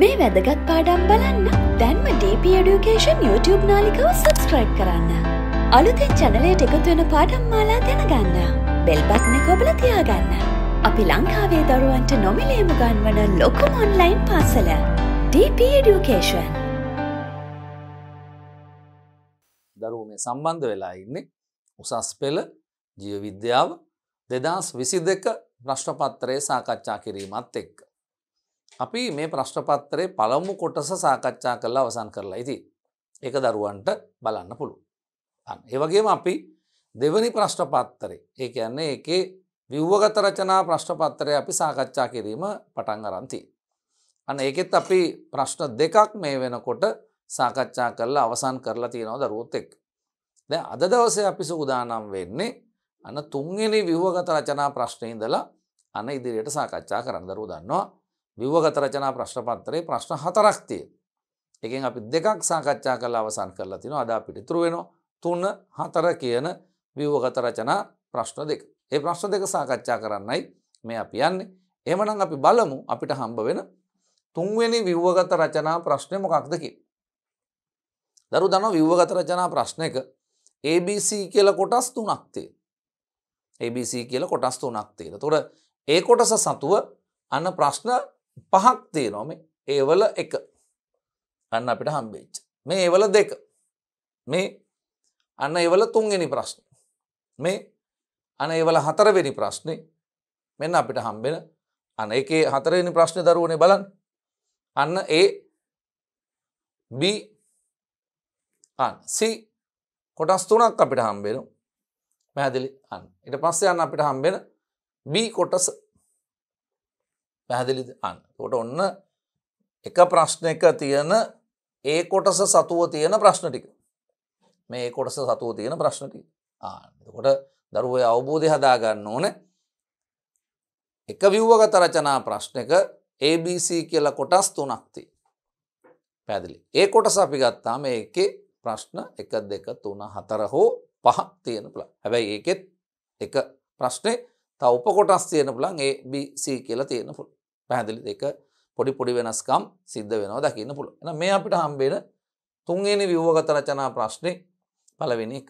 මේ වැදගත් පාඩම් බලන්න දැන්ම DP Education YouTube නාලිකව සබස්ක්‍රයිබ් කරන්න. අලුතෙන් චැනලයට එකතුවෙන පාඩම් මාලා දැනගන්න. බෙල්බත්න කොබල තියාගන්න. අපි ලංකාවේ දරුවන්ට නොමිලේම ගන්වන ලොකුම ඔන්ලයින් පාසල. DP Education. දරුවෝ මේ සම්බන්ධ වෙලා ඉන්නේ උසස් පෙළ ජීව විද්‍යාව දෙදස් විසි දෙක ප්‍රශ්නපත්‍රය සාකච්ඡා කිරීමත් එක්ක. අපි මේ ප්‍රශ්නපත්තරේ පළමු කොටස සාකච්ඡා කරලා අවසන් කරලා ඉති. එක දරුවන්ට බලන්න පුළු. ඒවගේම අපි දෙවනි ප්‍රශ්නපත්තරේ ඒ කියන්නේ එකේ විව්වගත රචනා ප්‍රශ්නපත්තරය අපි සාකච්ඡා කිරීම පටන් අරන්ති. අන ඒකෙත් අපි ප්‍රශ්න දෙකක් මේ වෙනකොට සාකච්ඡා කරලා අවසන් කරලා තියෙනව දරුවොත්තෙක්. දැ අද දවස අපි සුගදානම් වෙන්නේ අන තුන්ගෙන විව්වගත රචනා ප්‍රශ්නයඉදලා අන ඉදිරියට සාකච්ඡා කරන්න දරු දන්නවා විවගත රචනා ප්‍රශ්නපත්තරේ ප්‍රශ්න හතරක්තිය. එකෙන් අපි දෙකක් සාකච්ඡා කල අවසන් කරලා තින අදා පිටිතුරු වෙන තුන්න හතර කියන විවගත රචනා ප්‍රශ්න දෙක. ඒ ප්‍රශ්න දෙක සාකච්ඡා කරන්නයි මේ අපි යන්නේ. එමනම් අපි බලමු අපිට හම්බ වෙන තුන්වෙනි විව්වගත රචනා ප්‍රශ්නය මොකක්දකි. දරු දන විව්වගත රචනා ප්‍රශ්න එක ABC කියල කොටස් තුනක්තේ. ABC කියල කොටස් තුනක්තේට තොට ඒ කොටස සතුව අන්න ප්‍රශ්න පහක් තියෙනොම ඒවල එක අන්න අපිට හම්බේච්ච මේ ඒවල දෙක මේ අන්න ඒවල තුන්ගනි ප්‍රශ්න මේ අන ඒවල හතරවෙනි ප්‍රශ්නය මෙන්න අපිට හම්බෙන අන එක හතරවෙනි ප්‍රශ්න දරුවනේ බලන් අන්න ඒ B සි කොටස් තුනක් අපිට හම්බෙන පැහැදිලි අන්න ඉට පස්සේ අන්න අපිට හම්බෙන B කොටස පැහැදිලිද අන්න කොට ඔන්න එක ප්‍රශ්නක තියෙන ඒ කොටස සතුව තියෙන ප්‍රශ්න ටික මේ කොටස සතුව තියෙන ප්‍රශ්නටි ආකොට දරුවය අවබෝධය හදාගන්න ඕන එක විව්වගත රචනා ප්‍රශ්නක ABC කියලා කොටස් තුනක්ති පැදිලි ඒ කොටස අපි ගත්තාම ඒක ප්‍රශ්න එක දෙක තුන හතර හෝ පහක් තියෙන පුළ හැබැයි ඒකෙත් එක ප්‍රශ්නය තවප කොටස් තියෙන පුළන් ABC කියලා තියෙන පුළ පැහැදිලි දෙක පොඩි පොඩි වෙනස්කම් සිද්ධ වෙනවා දකින්න පුළුව එන මේ අපිට හම්බේෙන තුන්ගනි විව්වගත රචනා ප්‍රශ්නය පලවෙනික්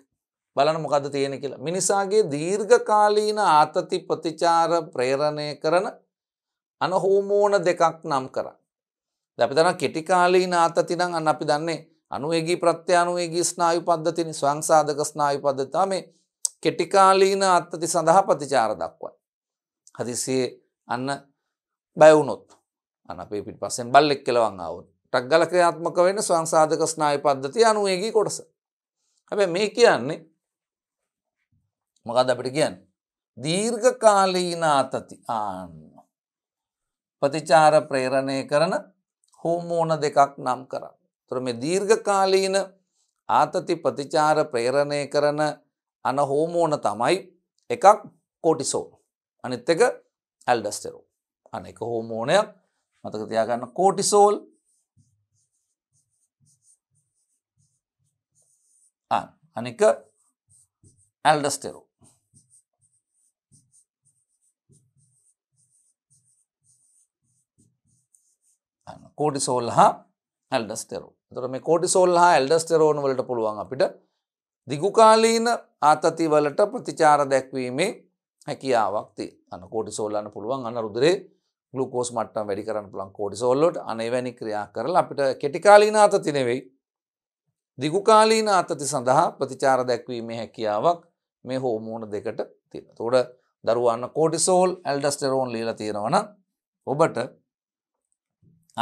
බලන මොකද තියෙන කියලා මිනිසාගේ දීර්ඝකාලීන ආතති ප්‍රතිචාර ප්‍රේරණය කරන අනහෝමෝන දෙකක් නම් කර දැපිතන කෙටිකාලීන ආතතිනම් අන්න අපි දන්නේ අනුවේගී ප්‍රත්‍යානුවේගී ස්නායු පද්ධතිනි ස්වංසාධක ස්නායු පද්ධතා මේ කෙටිකාලීන අත්තති සඳහා ප්‍රතිචාර දක්වයි. හදිසියේ අන්න බයවුණොත් අන අපේ පිට පස්සෙන් බල්ලෙක් කෙලවන් අවුත් ටක් ගල ක්‍රියාත්මක වෙන සංසාධක ස්නාය පද්ධති අනුවේගේ කොටස හැබැ මේ කියන්නේ මොකද අපිට කියන්න දීර්ඝ කාලීනාතති ආන්න ප්‍රතිචාර ප්‍රේරණය කරන හෝමෝන දෙකක් නම් කරන්න තුර මේ දීර්ඝ කාලීන ආතති ප්‍රතිචාර ප්‍රේරණය කරන අන හෝමෝන තමයි එකක් කෝටිසෝ අනිත් එක ඇල්ඩස්ටෙරෝ අන එක හෝමෝනයක් මතක තියාගන්න කෝටිසෝල් අනික ඇල්ඩස්ටෙරෝ කෝටිසෝල් හා ඇල්ඩස්ටෙරෝ තොර මේ කෝටිසෝල් හා ඇල්ඩස්ටෙරෝන වලට පුළුවන් අපිට දිගුකාලීන ආතති වලට ප්‍රතිචාර දැක්වීමේ හැකියාවක්ති අන කෝටිසෝල්ලන්න පුළුවන් අන්න රුදරේ ගලුකෝස් මට්ටම් වැඩි කරන්න පුළන් කෝඩිසෝල්ලොට අනවැනි ක්‍රියා කරල අපිට කෙටිකාලීන අතති නෙවෙයි. දිගුකාලීන අතති සඳහා ප්‍රතිචාර දැක්වීමේ හැකියාවක් මේ හෝමෝන දෙකට තියෙන. තෝඩ දරුවන්න කෝඩිසෝල් ඇල්ඩස්ටරෝන් ලීල තියෙනවන ඔබට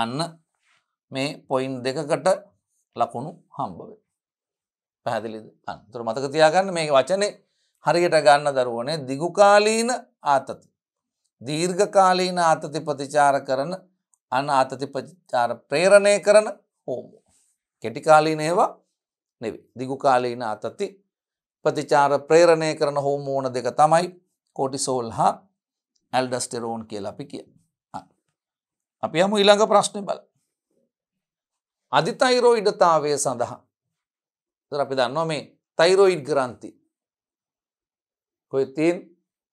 අන්න මේ පොයින් දෙකකට ලකුණු හම්බවේ. පැහැදිලිද අන්තුර මතක තියාගන්න මේ වචනේ හරියට ගන්න දරුවනේ දිගුකාලීන ආතති. දීර්ඝකාලීන ආතති ප්‍රතිචාර කරන අන ආතති ප්‍රචාර ප්‍රේරණය කරන හෝමෝ. කෙටිකාලීන ඒවා නෙවි දිගුකාලීන අතති ප්‍රතිචාර ප්‍රේරණය කරන හෝමෝන දෙක තමයි කොටිසෝල් හා ඇල්ඩස්ටෙරෝන් කියල අපි කිය. අපි හම ඊළඟ ප්‍රශ්නය බල. අධිතයිරෝ ඉඩතාවය සඳහා දර අපි දන්නවා මේ තයිරෝයිඩ් ග්‍රන්ති. කොයි තින්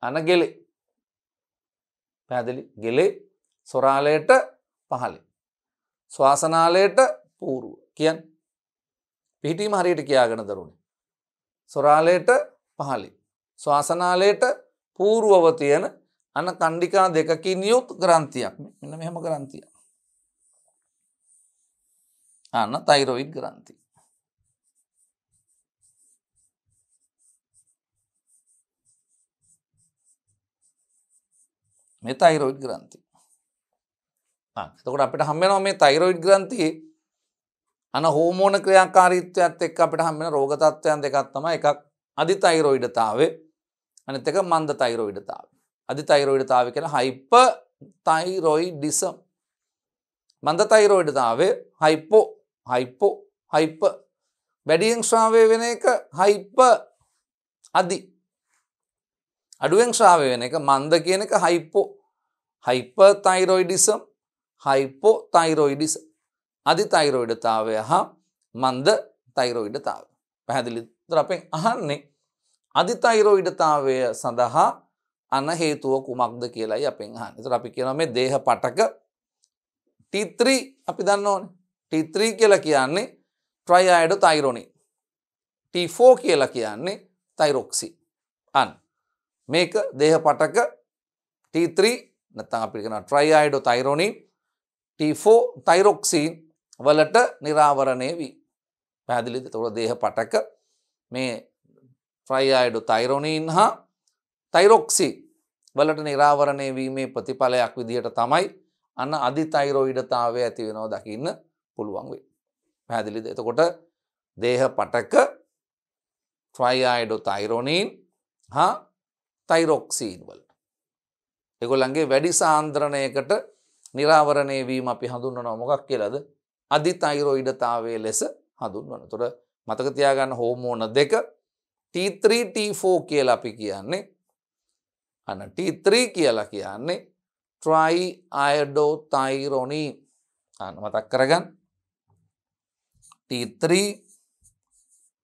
අනගෙලේ පැහැදිලි ගෙලේ සොරාලයට පහලි. ශවාසනාලයට පූරුව කියන් පිහිටීම හරියට කියාගෙන දරුණ. සොරාලයට පහලි. ශවාසනාලයට පූරුවව තියෙන අන කණ්ඩිකා දෙකකින් යුත් ග්‍රන්තියක් මෙන්න මෙහෙම ග්‍රන්තිය. අන්න තයිරොවික් ග්‍රන්ති. මේ තයිරෝයිඩ් ග්‍රන්ති තකොට අපිට හම්බෙනවා මේ තයිරෝයිඩ් ග්‍රන්තියේ අන හෝමෝන ක්‍රියාකාරීත්වයක්ත් එක් අපිට හම්බෙන රෝගතත්වයන් දෙකත්තම එකක් අධි තයිරෝයිඩතාව අනත එක මන්ද තයිරෝයිඩතාව අධි තයිරෝයිඩතාව කියෙන හයිප තයිරෝයිඩිසම් මන්ද තයිරෝයිඩතාවේ හයිපෝ හයිපෝ හයිප වැඩියෙන් ස්වාවය වෙන එක හයිප අදි අඩුවෙන් ශ්‍රාවය වෙන එක මන්ද කියන එක හයිපෝ හයිපර් තයිරොයිඩිසම් හයිපෝ තයිරොයිඩිස අධි තයිරෝයිඩතාවය හා මන්ද තයිරෝයිඩතාව. පැහැදිලිතර අපෙන් අහන්නේ අධි තයිරෝයිඩතාවය සඳහා අන හේතුව කුමක්ද කියලායි අපෙන් අහන්න තර අපි කියන මේ දේහ පටක ටිත්‍රී අපි දන්න ඕන ටිත්‍රී කියලා කියන්නේ ට්‍රයි අයිඩ තයිරොනි ටෆෝ කියලා කියන්නේ තයිරොක්සි අන්න මේක දේහ පටක T3 නැත්තං අපිකන ට්‍රයියිඩෝ තයිරෝනින් T4 තයිරොක්සීන් වලට නිරාවරණය වී. පැදිලිද තොර දේහ පටක මේ ට්‍රයියිඩෝ තයිරෝනීන් හා තයිරොක්සි වලට නිරාවරණය වීමේ ප්‍රතිඵලයක් විදිහට තමයි අන්න අධි තයිරෝයිඩතාවය ඇති වෙනෝ දකින්න පුළුවන් වේ. පැදිලිද එතකොට දේහ පටක ට්‍රයියිඩෝ තයිරෝනීන් හා තයිරොක්සීන් වලට. එකොල්ලන්ගේ වැඩි සාන්ද්‍රණයකට නිරාවරණය වීම අපි හඳුන්වන මොකක් කියලද අධි තයිරොයිඩතාවේ ලෙස හඳුන්වන තුොට මතකතියාගන්න හෝමෝන දෙක T3T4 කියල අපි කියන්නේ අන T3 කියලා කියන්නේ ට්‍රයි අයඩෝ තයිරොනී අන මතක් කරගන්න T3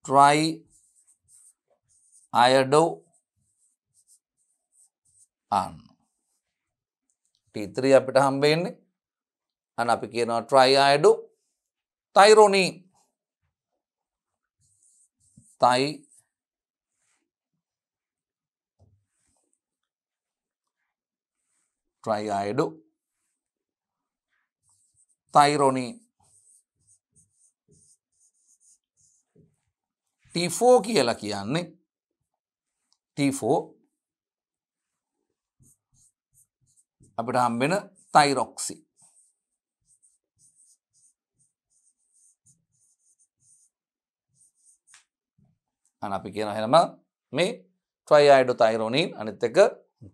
ට්‍රයි අයඩෝ අන්න. T3 අපිට හම්බෙන්නේ අන අපි කියනවා ට්‍රයිආඩු තයිරෝනී තයි ට්‍රයිආඩු තයිරෝනී T4 කියලා කියන්නේ T4 අපිට හම්බෙන තයිරොක්සි අන අපි කියන හෙනම මේ ට්‍රයියිඩු තයිරෝනීන් අනිත් එක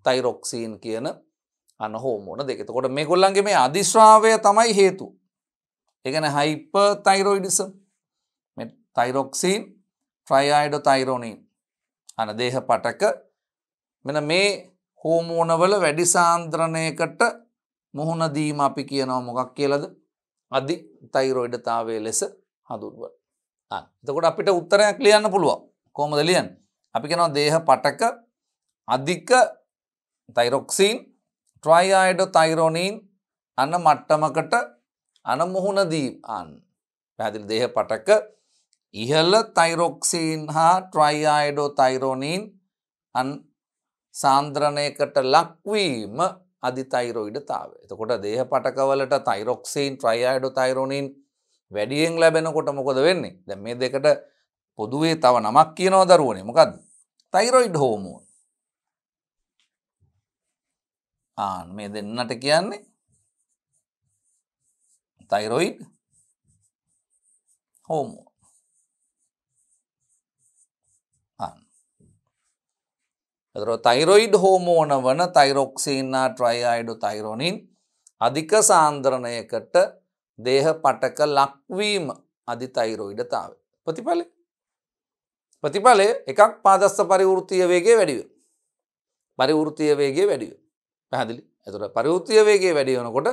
තයිරොක්සීන් කියන අන හෝමෝන දෙකතකොට මේ කොල්ලන්ගේ මේ අධිශ්‍රාවය තමයි හේතු එකන හයිප තයිරෝයිඩිස තයිරොක්සීන් ට්‍රයියිඩෝ තයිරෝනීන් අන දේහ පටක මෙන මේ හෝමෝනවල වැඩිසාන්ද්‍රණයකට මුහුණදීම අපි කියනව මොකක් කියලද අධි තයිරෝයිඩතාවය ලෙස හඳුන්ව. එතකොට අපිට උත්තරයක් ලියන්න පුළුවන් කෝමද ලියන් අපි කෙනවා දේහ පටක අධික තයිරොක්සිීන් ට්‍රයිආයිඩ තයිරෝනීන් අන්න මට්ටමකට අන මුහුණදී අන් පැදිල් දේහ පටක ඉහල්ල තයිරොක්සිීන් හා ට්‍රයිආයිඩෝ තයිරෝනීන් අන් සාන්ද්‍රණයකට ලක්වීම අධිතයිරෝයිඩතාව. එතකොට දේහ පටකවලට තයිරොක්සීන් ට්‍රයියිඩු තයිරුණින් වැඩියෙන් ලැබෙනකොට මොකොද වෙන්නේ දැ මේ දෙකට පොදුවේ තව නමක් කියනව දරුවනේ මොකද තයිරොයිඩ් හෝමෝන් ආන් මේ දෙන්නට කියන්නේ තයිරොයිඩ් හෝමෝ ಅದರ ಥೈರೋಯಿಡ್ ಹೋಮೋನವನ್ನು ಥೈರೋಕ್ಸಿನ್ನ ಟ್ರೈಆಯ್ಡು ಥೈರೋನಿನ್ අධික සාන්ද්‍රණයකට දේහ පටක ලක්වීම අධි තෛරෝයිඩතාව. ප්‍රතිඵල ප්‍රතිඵලය එකක් පාදස්ස පරිවෘතිය වේගේ වැඩිව. පරිවෘතිය වේගේ වැඩිව. පැහදිලි ඇතුළ පරිවෘතිය වේගේ වැඩියනකොට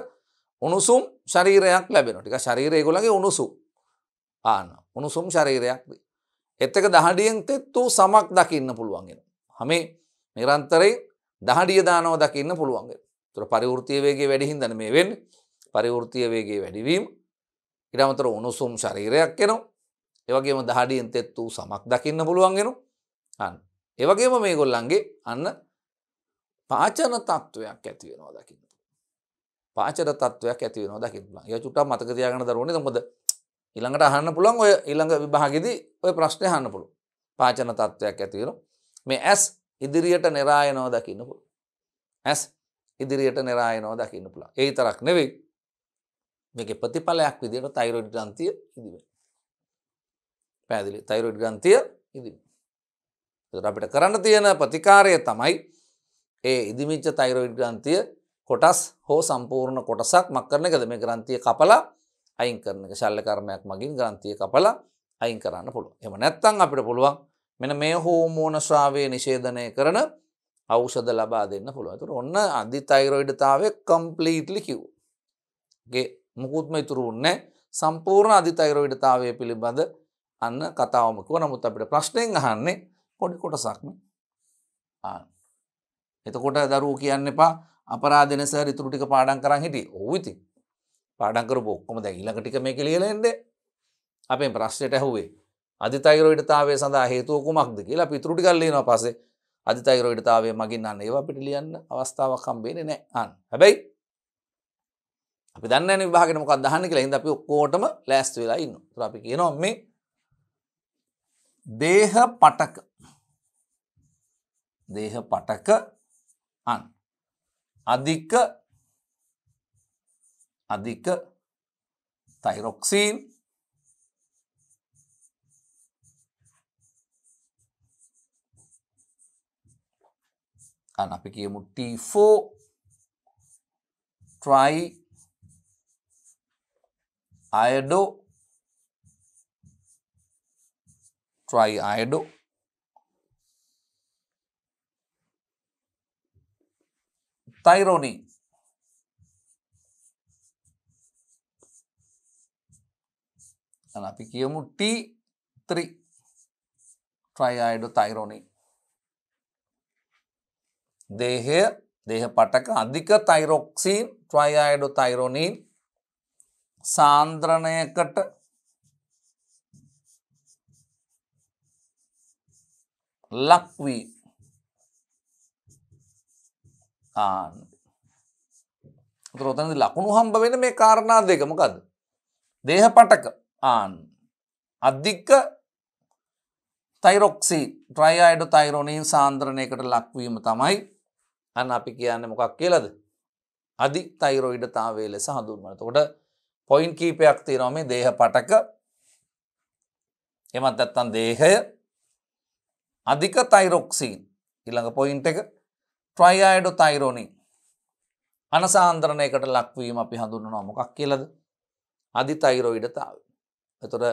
උණුසුම් ශරීරයක් ලැබෙන ටික ශරීරයගොලගේ උණුසුම් ආන උණුසුම් ශරීරයක් එත්තක දහඩියෙන් තෙත් වූ සමක් දකින්න පුළුවන්ගෙන. හමේ නිරන්තරයෙන් දහඩිය දානෝ දකින්න පුළුවන්ග තුර පරිවෘතිය වේගේ වැඩිහින්දන මේ වෙන් පරිවෘතිය වේගේ වැඩිවීම ඉරමතර උණුසුම් ශරීරයක් එනවා ඒවගේම දහඩියෙන් තෙත් වූ සමක් දකින්න පුළුවන්ගෙන අන්න ඒවගේම මේ ගොල්ලන්ගේ අන්න පාචන තත්ත්වයක් ඇතිවෙනවා දකින්න පාචර තත්වයක් ඇතිවෙන දකින්න ය චුට්ට මතකතියාගන දරුවන මොද ඉළඟට අහන්න පුළන් ඔය ඉළඟ විභාගෙදී ඔය ප්‍රශ්නය හන්න පුළු පාචන තත්ත්වයක් ඇතිවෙන මේ ඇස් ඉදිරියට නිරායනෝ දකින්න පුළු. ඇස් ඉදිරියට නිරායනෝ දකින්න පුළා ඒ තරක් නෙවෙයි මේක ප්‍රතිඵලයක් විදියට තයිරොඩ් ගන්තිය ඉදිව. පැදිලි තයිරොඩ් ගන්තිය ඉදි. අපිට කරන්න තියෙන ප්‍රතිකාරය තමයි ඒ ඉදිමිච්ච තයිරොයිඩ් ග්‍රන්තිය කොටස් හෝ සම්පූර්ණ කොටසක් මක් කරන එකද මේ ග්‍රන්තිය කපලා අයින් කරන එක ශල්ල කර්මයක් මගින් ග්‍රන්තිය කපලා අයින් කරන්න පුළුව එම නැත්තං අපිට පුළුවන් මෙන මේ හෝමෝන ස්‍රාවය නිශේධනය කරන අවෂද ලබා දෙන්න පුළුවතුර ඔන්න අධි තයිරොයිඩතාව කම්පලීට්ලි කිව්ගේ මුකුත්ම ඉතුරුන්නේ සම්පූර්ණ අධි තයිරොයිඩතාවය පිළිබඳ අන්න කතාවමකුව නමුත් අපිට ප්‍රශ්නයෙන් අහන්නේ පොඩි කොටසක්ම එතකොට දරුව කියන්න එපා අපරාධනස රිතුරටික පාඩන් කරන්න හිටි ඔවිති පාඩන්කර බොක්කොම දැ ඉලකටික මේ කෙළියලෙන්ද අපේ ප්‍රශ්යට ඇහුවේ අධිතයිරෝයිටතාවය සඳහා හේතුව කුමක්ද කියලා පිතුෘටිකල්ලනවා පසේ අධිතයිරෝයිටතාවේ මගින් අන්න ඒවා පිට ලියන්න අවස්ථාවක් කම්බේන නෑ අන් හැබැයි අපි දන්න නිවාගෙන මොකක් දහන්න කියලා ඉඳ අපි ඔක්කෝටම ලෑස්තු වෙලා ඉන්න අපි කියනවා මේ දේහ පටක දේහ පටක අන් අධික අධික තයිරොක්සීන් Kan අපි mu T4 try iodo try iodo tyrone kan අපි mu T3 try iodo tyrone දේහය දේහ පටක අධික තයිරොක්සීන් ට්‍රයියිඩු තයිරොනීන් සාන්ද්‍රණයකට ලක්වී තුරොතන ලකුණු හම්බ වෙන මේ කාරණා දෙකමකද. දේහ පටක ආන් අධික්ක තයිරොක්සි ට්‍රයියිඩු තයිරොනීන් සාන්ද්‍රණයකට ලක්වීම තමයි අන්න අපි කියන්න මොකක් කියලද අධි තයිරෝයිඩතාවේ ලෙස හඳුන්වනට ොට පොයින් කීපයක් තිරෝමේ දේහ පටක එමත් ඇත්තන් දේහය අධික තයිරොක්සිීන් ඉළඟ පොයින්ට එක ට්‍රයියිඩෝ තයිරෝණී අනසාන්දරණයකට ලක්වීම අපි හඳුන්නවා මොකක් කියලද අධි තයිරෝයිඩතාව එතුොට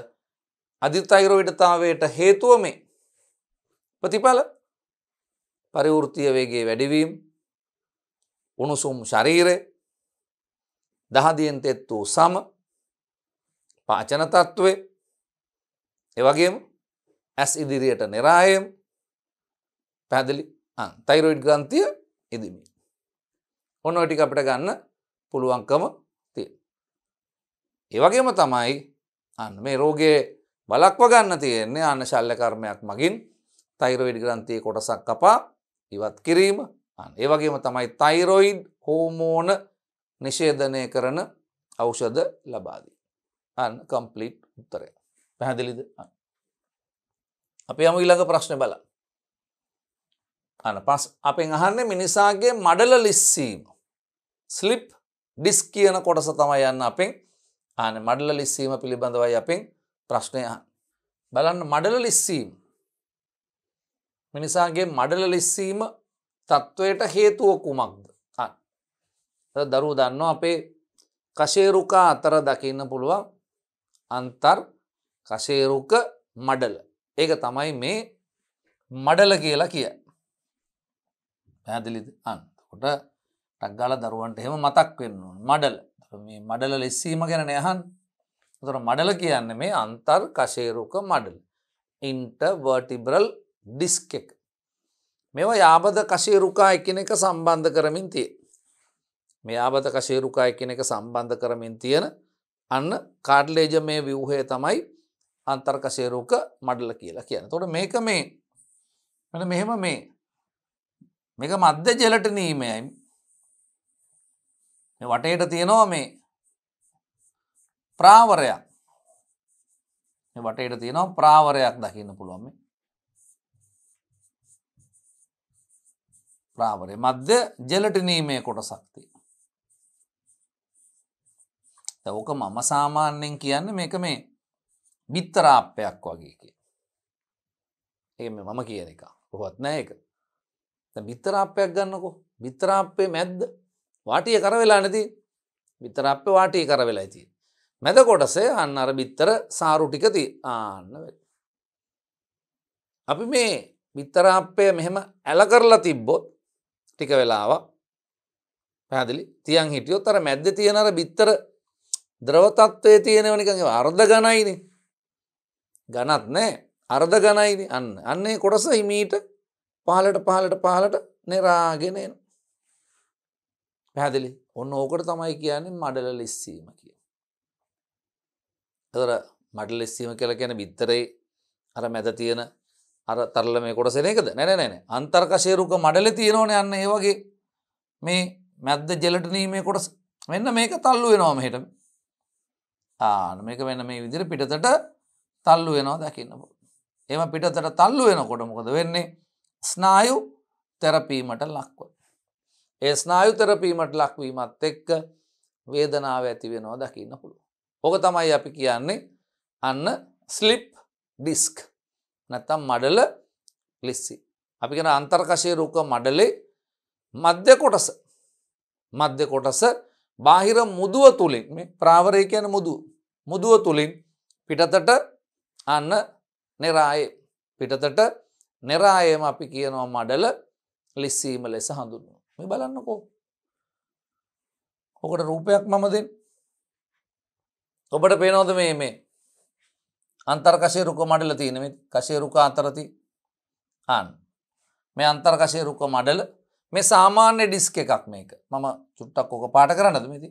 අධි තයිරෝයිඩතාවයට හේතුව මේ ප්‍රතිඵල පරිවෘතිය වේගේ වැඩිවීම් උණුසුම් ශරීරය දහදියෙන් තෙත් වූ සම පාචන තත්ත්වේ එවගේම ඇස් ඉදිරියට නිරායම් පැදිලි තයිරොයිඩ් ග්‍රන්තිය ඉදිමි. ඔන්න ටික අපිට ගන්න පුළුවන්කම තිය. ඒවගේම තමයි අන්න මේ රෝගයේ බලක්ව ගන්න තියෙන්නේ අන්න ශල්ල කර්මයක් මගින් තයිරොයිඩ් ග්‍රන්තිය කොටසක් කපා ඉවත් කිරීම ඒවගේම තමයි තයිරොයිඩ් හෝමෝන නිශේධනය කරන අවෂද ලබාදී. අන් කම්පලිට් උත්තරය පැහැදිලිද අපි යම ඊළඟ ප්‍රශ්න බල අන පස් අපෙන් අහන්නේ මිනිසාගේ මඩල ලිස්සීම ස්ලිප් ඩිස් කියන කොටස තමයි යන්න අපෙන් ආන මඩල ලිස්සීම පිළිබඳවයි අපෙන් ප්‍රශ්නය බලන්න මඩල ලිස්සීම මිනිසාගේ මඩල ලිස්සීම තත්ත්වයට හේතුව කුමක්ද දරු දන්න අපේ කශේරුකා අතර දකින්න පුළුවන් අන්තර් කශේරුක මඩල ඒක තමයි මේ මඩල කියලා කිය පැදිලිද අන්කොට ටක්ගාල දරුවන්ට එහෙම මතක් වෙන්නුන් මඩල මේ මඩල ලෙස්සීම ගැන නයහන් තොර මඩල කියන්න මේ අන්තර් කශේරුක මඩල් ඉන්ටවර්ටිබරල් ඩිස්ක එක මෙව යාබද කශේරුකා එකනෙක සම්බන්ධ කරමින් තිය. මේ යාබද කශේරුකා එකනෙක සම්බන්ධ කරමින් තියෙන අන්න කාඩ්ලේජ මේ විවහය තමයි අන්තර්කශේරුක මඩල කියලා කියන. තොට මේක මේ මෙ මෙහෙම මේ මේක මධ්‍ය ජෙලට නීමයයි වටේට තියෙනවා මේ ප්‍රාවරයක් වටේට තියෙනවා ප්‍රාවරයක් දකින්න පුළුවන් මේ ෆ්ලාවරය මධ්‍ය ජෙලටනීමේ කොටසක්ති. ඕක මම සාමාන්‍යෙන් කියන්න මේක මේ බිත්තරාප්පයක් වගේ කිය. ඒ මම කියන එක කොහොත් නෑ එක බිත්තරාප්පයක් ගන්නකො බිත්තරාප්පේ මැද්ද වාටිය කර වෙලා නැති බිත්තරාප්ප වාටිය කර වෙලා ඇති. මැද කොටසේ අන්න අර බිත්තර සාරුටිකති ආන්න වෙ. අපි මේ බිත්තරාප්පය මෙහෙම ඇල කරලා තිබ්බොත් ටික වෙලාව පැදිලි තියන් හිටියොත් අර මැද්ද තියෙනර බිත්තර ද්‍රවතත්වය තියෙනවනිකගේ අර්ධ ගණයින ගනත් නෑ අර්ධ ගණයින අන්න අන්නේ කොටස හිමීට පහලට පහලට පහලට නෙරාගෙන එන පැදිලි ඔන්න ඕකට තමයි කියන්නේ මඩල ලිස්සීම කිය තර මඩ ලෙස්සීම කල කියන බිත්තරේ අර මැත තියෙන අර තරල මේ කොටසෙන එකද නැනැන අන්තර්කශේරුක මඩල තියෙනවන යන්න ඒවගේ මේ මැද්ද ජෙලටනීමේ කොටස මෙන්න මේක තල්ලු වෙනවාම හිට ආන මේක වෙන මේ විදිර පිටතට තල්ලු වෙනවා දැකින්න එම පිටතට තල්ලු වෙන කොටමොකද වෙන්නේ ස්නායු තැරපීමට ලක්ව. ඒ ස්නායු තැරපීමට ලක්වීමත් එක්ක වේදනාව ඇති වෙනවා දකින්න පුළුව. ඕක තමයි අපි කියන්නේ අන්න ස්ලිප් ඩිස්ක්. නැත්තම් මඩල ලිස්සි. අපිගෙන අන්තර්කශය රුක මඩලේ මධ්‍ය කොටස මධ්‍ය කොටස බාහිර මුදුව තුළින් මේ ප්‍රාවරය කියන මුදු මුදුව තුළින් පිටතට අන්න නෙරායේ පිටතට නෙරායම අපි කියනවා මඩල ලිස්සීම ලෙස හඳුන්ව මේ බලන්නකෝ ඔකට රූපයක් මමදෙන් ඔබට පේනෝද මේ මේ අන්තර් කසේ රුක මඩල තියෙනම කසේ රුක අතරති ආන් මේ අන්තර් කසේ රුක මඩල මේ සාමාන්‍ය ඩිස්ක එකක් මේක මම චුට්ටක් ඕක පාට කරන්නද මෙති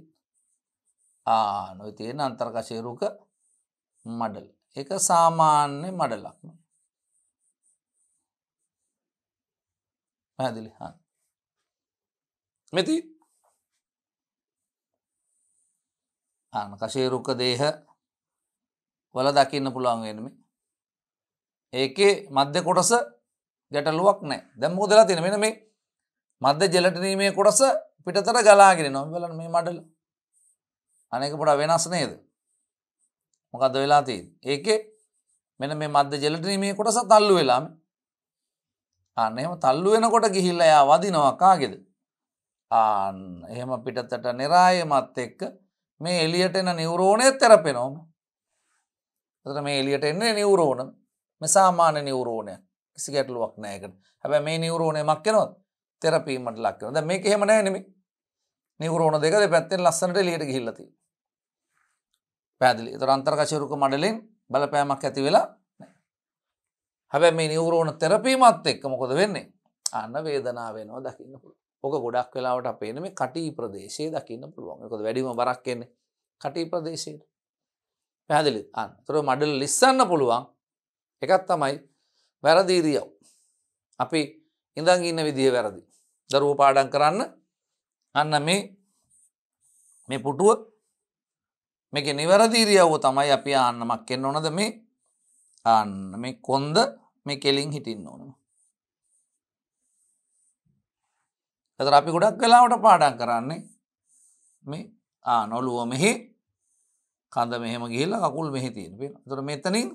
නොයි තියෙන අන්තර් කසේ රුක මඩල් එක සාමාන්‍ය මඩලක්ම පැදිලි හන් මෙති ආන කශේරුක දේහ වල දකින්න පුළුවන් වෙනමි ඒකේ මධ්‍ය කොටස ගැටලුවක් නෑ දැම් මුදලා තින වෙන මේ මධ්‍ය ජෙලටනීමේ කොටස පිටතර ගලාගෙන නොම් බලන මේ මඩල අනෙක පොඩා වෙනස් නේද මොකද වෙලා තිී ඒකේ මෙන මේ මධ්‍ය ජෙලටනීමේ කොටස තල්ලු වෙලාම අන්න එම තල්ලු වෙනකොට ගිහිල්ල එයා වදිනවා කාගෙද ආන්න එහෙම පිටතට නිරායමත් එක්ක මේ එලියට එන නිවරෝණය තෙරපෙනෝම එතන මේ එලියට එන්නේ නිවරෝන මේ සාමාන්‍ය නිවරෝනය කිසි ගැටලුවක් නෑකට හැබැ මේ නිවරෝණය මක්කනොත් තෙරපීමට ලක්කන ද මේක හෙම නෑ නෙමේ නිවරෝණ දෙකද පැත්තෙන් ලස්සනට ලියට ගිහිල්ලති පැදිලි තරන්තරකශයුරුක මඩලින් බලපෑමක් ඇති වෙලා හැබැ මේ නිවරෝණ තෙරපීමත් එක්ක මොකොද වෙන්නේ අන්න වේදනා වෙනවා දකින්න පුළුව ඕක ගොඩක් වෙලාවට අපේන මේ කටී ප්‍රදේශය දකින්න පුළුවන් එකද වැඩිම බරක් කියන්නේ කටී ප්‍රදේශයට පැහදිලි අන්න තොර මඩල් ලිස්සන්න පුළුවන් එකත් තමයි වැරදීරියව්. අපි ඉඳං ඉන්න විදිහ වැරදි. දරුව පාඩන් කරන්න අන්න මේ මේ පුටුව මේක නිවැරදීරියව්ව තමයි අපි ආන්නමක් කෙන්න ඕනද මේ අන්න මේ කොන්ද මේ කෙලින් හිටින්න ඕනම. ඇතර අපි ගොඩක් වෙලාවට පාඩන් කරන්නේ මේ ආ නොලුව මෙහි කඳ මෙහෙම ගිල්ල කකුල් මෙහි තියෙන පෙන තුර මෙතනින්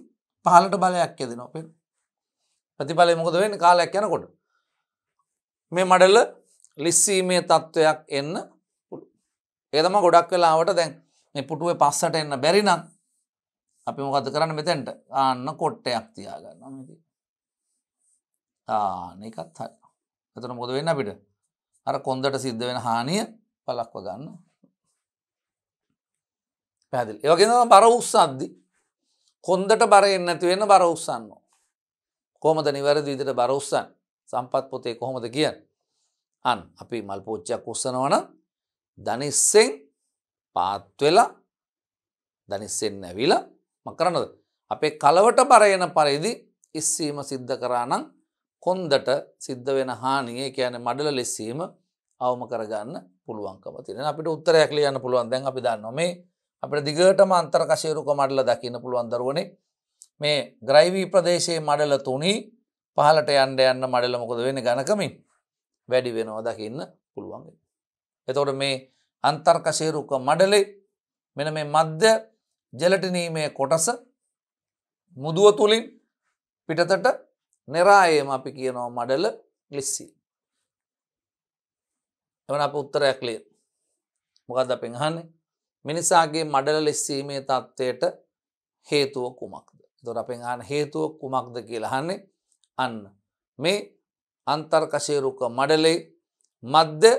පහලට බලයක් ඇදෙන පෙන ප්‍රතිඵලය මොකද වෙන්න කාලයක් යනකොට මේ මඩල්ල ලිස්සීමේ තත්ත්වයක් එන්න ඒදම ගොඩක් වෙලාවට දැන් මේ පුටුවේ පස්සට එන්න බැරිනම් අපි මොකද කරන්න මෙතැන්ට ආන්න කොට්ටයක් තියාගන්න මෙති ආනකත් හරි එතන මොද වෙන්න අපිට අර කොන්දට සිද්ධ වෙන හානිය පලක්ව ගන්න පැදිල් ඒවගේ බර උත්සද්දි කොන්දට බර එන්න ඇතිවෙන්න බර උත්සන්න. කොහොමද නිවැරදි විදිට බර උත්සන් සම්පත් පොතේ කොහොමද කියන් අන් අපි මල් පෝච්චයක් උස්සනවන දනිස්සෙන් පාත්වෙලා දනිස්සෙන් ඇවිල මකරනද. අපේ කලවට බරයන පරිදි ඉස්සීම සිද්ධ කරානම් කොන්දට සිද්ධ වෙන හානිය කියන මඩල ලෙස්සීම අවම කරගන්න පුළුවන්කම තින අපිට උත්තරයක් ලියන්න පුළුවන් දැන් අපි දන්නොමේ අපට දිගටම අන්තර්කශයරුක මඩල දකින්න පුළුවන් දරුවනේ මේ ග්‍රයිවී ප්‍රදේශයේ මඩල තුනි පහලට යන්ඩ යන්න මඩල මොකද වෙන ගණකමින් වැඩි වෙනවා දකින්න පුළුවන්. එතවට මේ අන්තර්කශේරුක මඩලේ මෙන මේ මධ්‍ය ජලටනීමේ කොටස මුදුව තුළින් පිටතට නෙරායම අපි කියනවා මඩල ගලිස්සි. එවන අප උත්තරයක් ලේ මොකද අපෙන් හන්නේ මිනිසාගේ මඩල ලෙස්සීමේ තත්ත්වයට හේතුව කුමක්ද. දොර අපෙන් අහන හේතුව කුමක්ද කියලහන්නේ අන්න. මේ අන්තර්කශේරුක මඩලේ මධ්‍ය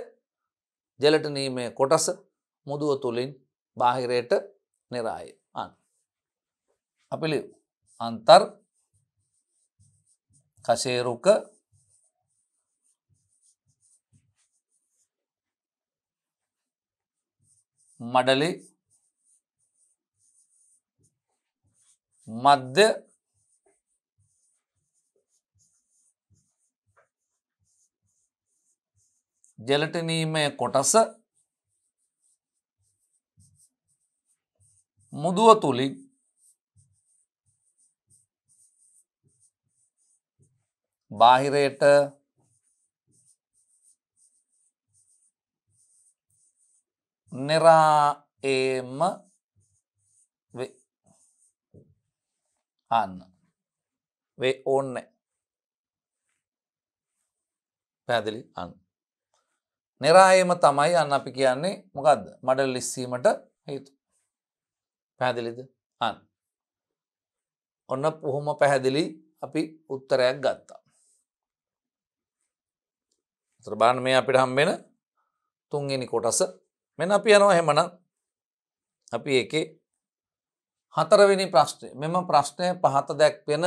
ජලටනීමේ කොටස මුදුව තුළින් බාහිරයට නිරාය අන්. අපිලි අන්තර් කශේරුක මඩලි මධ්‍ය ජලටනීමය කොටස මුදුව තුළින් බාහිරයට නිරාඒම වේ අන්න වේ ඕන්න පැදිලි අන්න නිරායම තමයි අන්න අපි කියන්නේ මොකක්ද මඩල් ලිස්සීමට හේතු පැදිලිද අන් ඔන්න පුහොම පැහැදිලි අපි උත්තරයක් ගත්තා ත්‍රබාන මේ අපිට හම්බෙන තුන්ගනි කොටස මෙන අපි යනවා හෙමන අපි එක හතරවෙනි ප්‍රශ්නය මෙම ප්‍රශ්නය පහත දැක්වෙන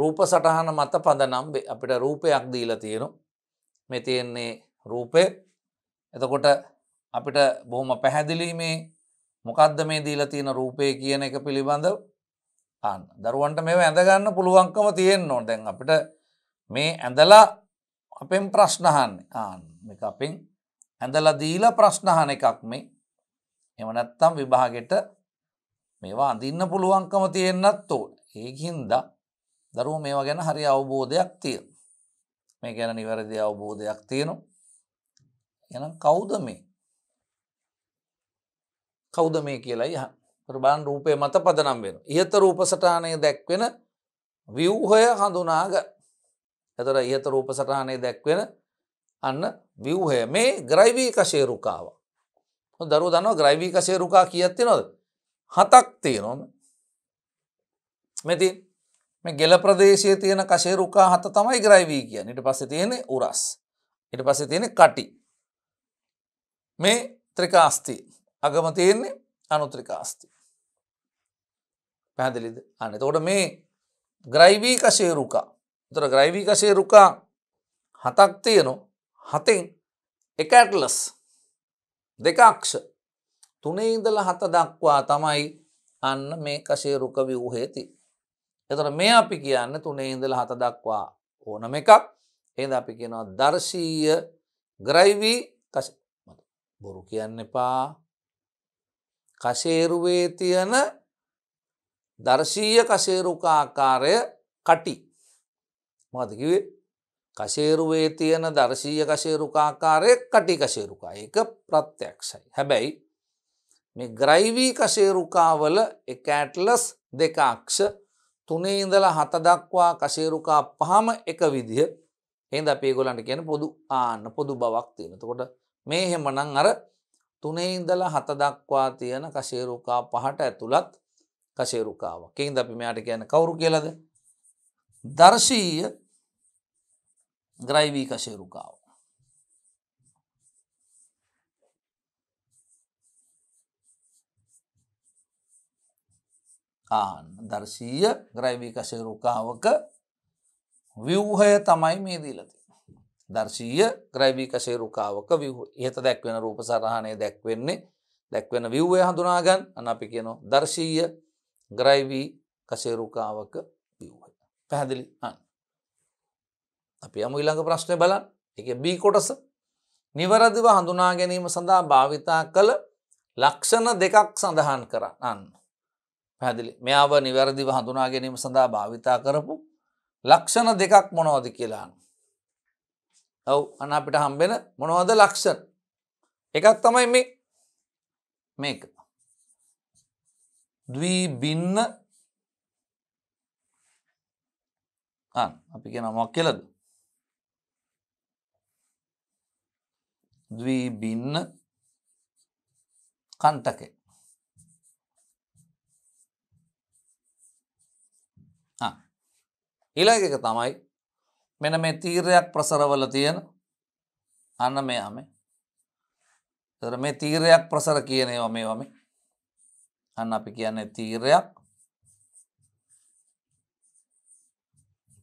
රූප සටහන මත පදනම් අපිට රූපයක් දීල තියෙනු මෙ තියෙන්නේ රූපය එතකොට අපිට බොහොම පැහැදිලීමේ මොකක්ද මේ දීල තියෙන රූපය කියන එක පිළිබඳව අන්න දරුවන්ට මෙ ඇඳගන්න පුළුවන්කම තියෙන් නො දැන් අපිට මේ ඇඳලා අපෙන් ප්‍රශ්නහන් ආන් මේ අපින් හැඳල දීලා ප්‍රශ්නහන එකක් මේ එමනැත්තම් විභාගෙට මේවා අඳන්න පුළුවන්කම තියෙන්න්නත් ඕ ඒහින්ද දරුව මේවා ගැන හරි අවබෝධයක් තිය මේ ගැන නිවැරදි අවබෝධයක් තියෙනවා එනම් කෞද මේ කෞද මේ කියලා යහ ප්‍රබාන් රූපය මත පදනම් වෙන ඉහත රූපසටානය දැක්වෙන ව්‍යවහය හඳුනාග ඇතර ඉහත රූපසටානය දැක්වෙන අන්න ව්‍යවහය මේ ග්‍රයිවීක ශේරුකාව දරු දන්න ග්‍රයිවීක ශේරුකා කියත්ති නොද හතක් තියෙනොම මෙති මේ ගෙල ප්‍රදේශය තියෙන කශේරුකා හත තමයි ග්‍රයිවී කිය නිට පස තියෙනෙ උරස් ඉට පස තියෙන කටි මේ ත්‍රිකාස්ති අගම තියෙන්නේ අනුත්‍රිකාස්ති පැහැදිලිද අන්න තෝට මේ ග්‍රයිවීක ශේරුකා තර ග්‍රයිවීක ශේරුකා හතක් තියනවා හතෙන් එක ඇටලස් දෙකක්ෂ තුනේ ඉඳල හත දක්වා තමයි අන්න මේ කශේ රුකවි වූහේති. එතර මේ අපි කියන්න තුනේ ඉඳල හත දක්වා ඕනම එකක් ඒද අපි කියනවා දර්ශීය ග්‍රයිවී බොරු කියන්න එපා කශේරුවේ තියන දර්ශීය කශේරුකාකාරය කටි මදකිවේ කශේරුවේ තියෙන දර්ශීය කශේරුකාකාරයක් කටි කශේරුකා එක ප්‍රත්‍යයක්ෂයි. හැබැයි මේ ග්‍රයිවී කශේරුකාවල එක ඇටලස් දෙකක්ෂ තුනේ ඉඳල හත දක්වා කශේරුකා පහම එක විදිහ එහිද පේගොලන්ට කියන පොදු ආන්න පොදු බවක් තියෙනතකොට මේ හෙමනං අර තුනේ ඉඳල හත දක්වා තියෙන කශේරුකා පහට ඇතුළත් කශේරුකාවක් එහිද අපි මෙයාට කියන කවුරු කියලද දර්ශීය ग्राइवी का से रुकाव ආන්න දර්ශීය ග්‍රයිවිකශය රුකාවක ව්‍යවහය තමයි මේ දීලති. දර්ශීය ග්‍රයිවිකශය රුකාවක ඉහත දැක්වෙන රූප සරහණය දැක්වෙන්නේ දැක්වෙන ව්‍යවය හඳුනාගන් අන අපි කියනො දර්ශීය ග්‍රයිවී කශේරුකාවක ව්‍යවහය පැහැදිලි අන්න. අපි යම ඉළඟ ප්‍රශ්නය බලන් එක බී කොටස නිවරදිව හඳුනා ගැනීම සඳහා භාවිතා කළ ලක්ෂණ දෙකක් සඳහන් කරන්න. පැදිලි මෙයාව නිවැරදිව හඳුනා ගැනීම සඳහා භාවිතා කරපු ලක්ෂණ දෙකක් මොනවද කියලාන්න. ඔව් අන අපිට හම්බෙන මොනවද ලක්ෂණ. එකක් තමයි මේ මේක. දී බින්න අපි කියෙන මොක් කියලද ද්වීබින්න කන්ටකෙ ඊළඟ එක තමයි මෙන මේ තීරයක් ප්‍රසරවල තියෙන අන්න මේ හමේ තර මේ තීරයක් ප්‍රසර කියන ඒවා මේ වම අන්න අපි කියන්නේ තීරයක්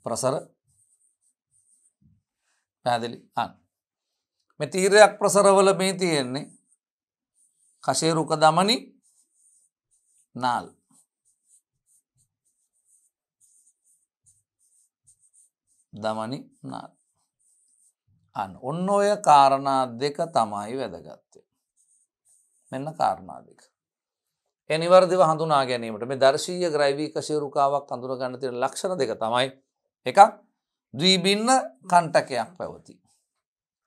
ප්‍රසර පැදිලි අන්න මේ තීරයක් ප්‍රසරවල මේ තියෙන්නේ කශේරුක දමනි නාල් දමනි නාල් අන් ඔන්න ඔය කාරණා දෙක තමයි වැදගත්තය මෙන්න කාරණා දෙක එනිවර්දිව හඳුනා ගැනීමට මේ දර්ශීය ග්‍රයිවී කශේරුකාවක් අඳුර ගන්න තියෙන ලක්ෂණ දෙක තමයි එකක් දීබින්න කණ්ටකයක් පැවතිී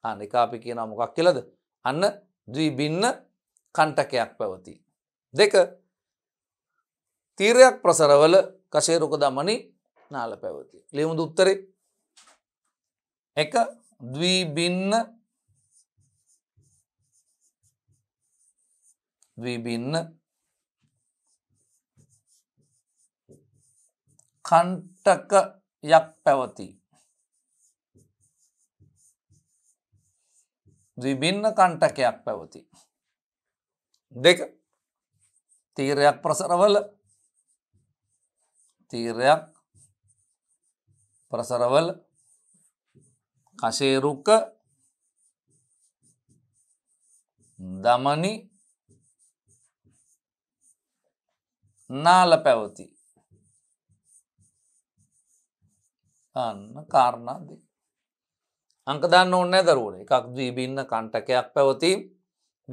අන්න එක අපි කියනවා මොකක් කියලද අන්න දීබින්න කණ්ටකයක් පැවති. දෙක තීරයක් ප්‍රසරවල කශේරුක දමනි නාල පැවති. ලිමුදු උත්තරේ එක දීබින්න දීබින්න කණ්ටකයක් පැවතිී. විභින්න කණ්ටකයක් පැවති. දෙක තීරයක් ප්‍රසරවල තීරයක් ප්‍රසරවල කශේරුක දමනි නාල පැවති අන්න කාරණාදී අංකදන්න ඕන්නෑ දරුවන එකක් දීබින්න කණ්ටකයක් පැවතීම්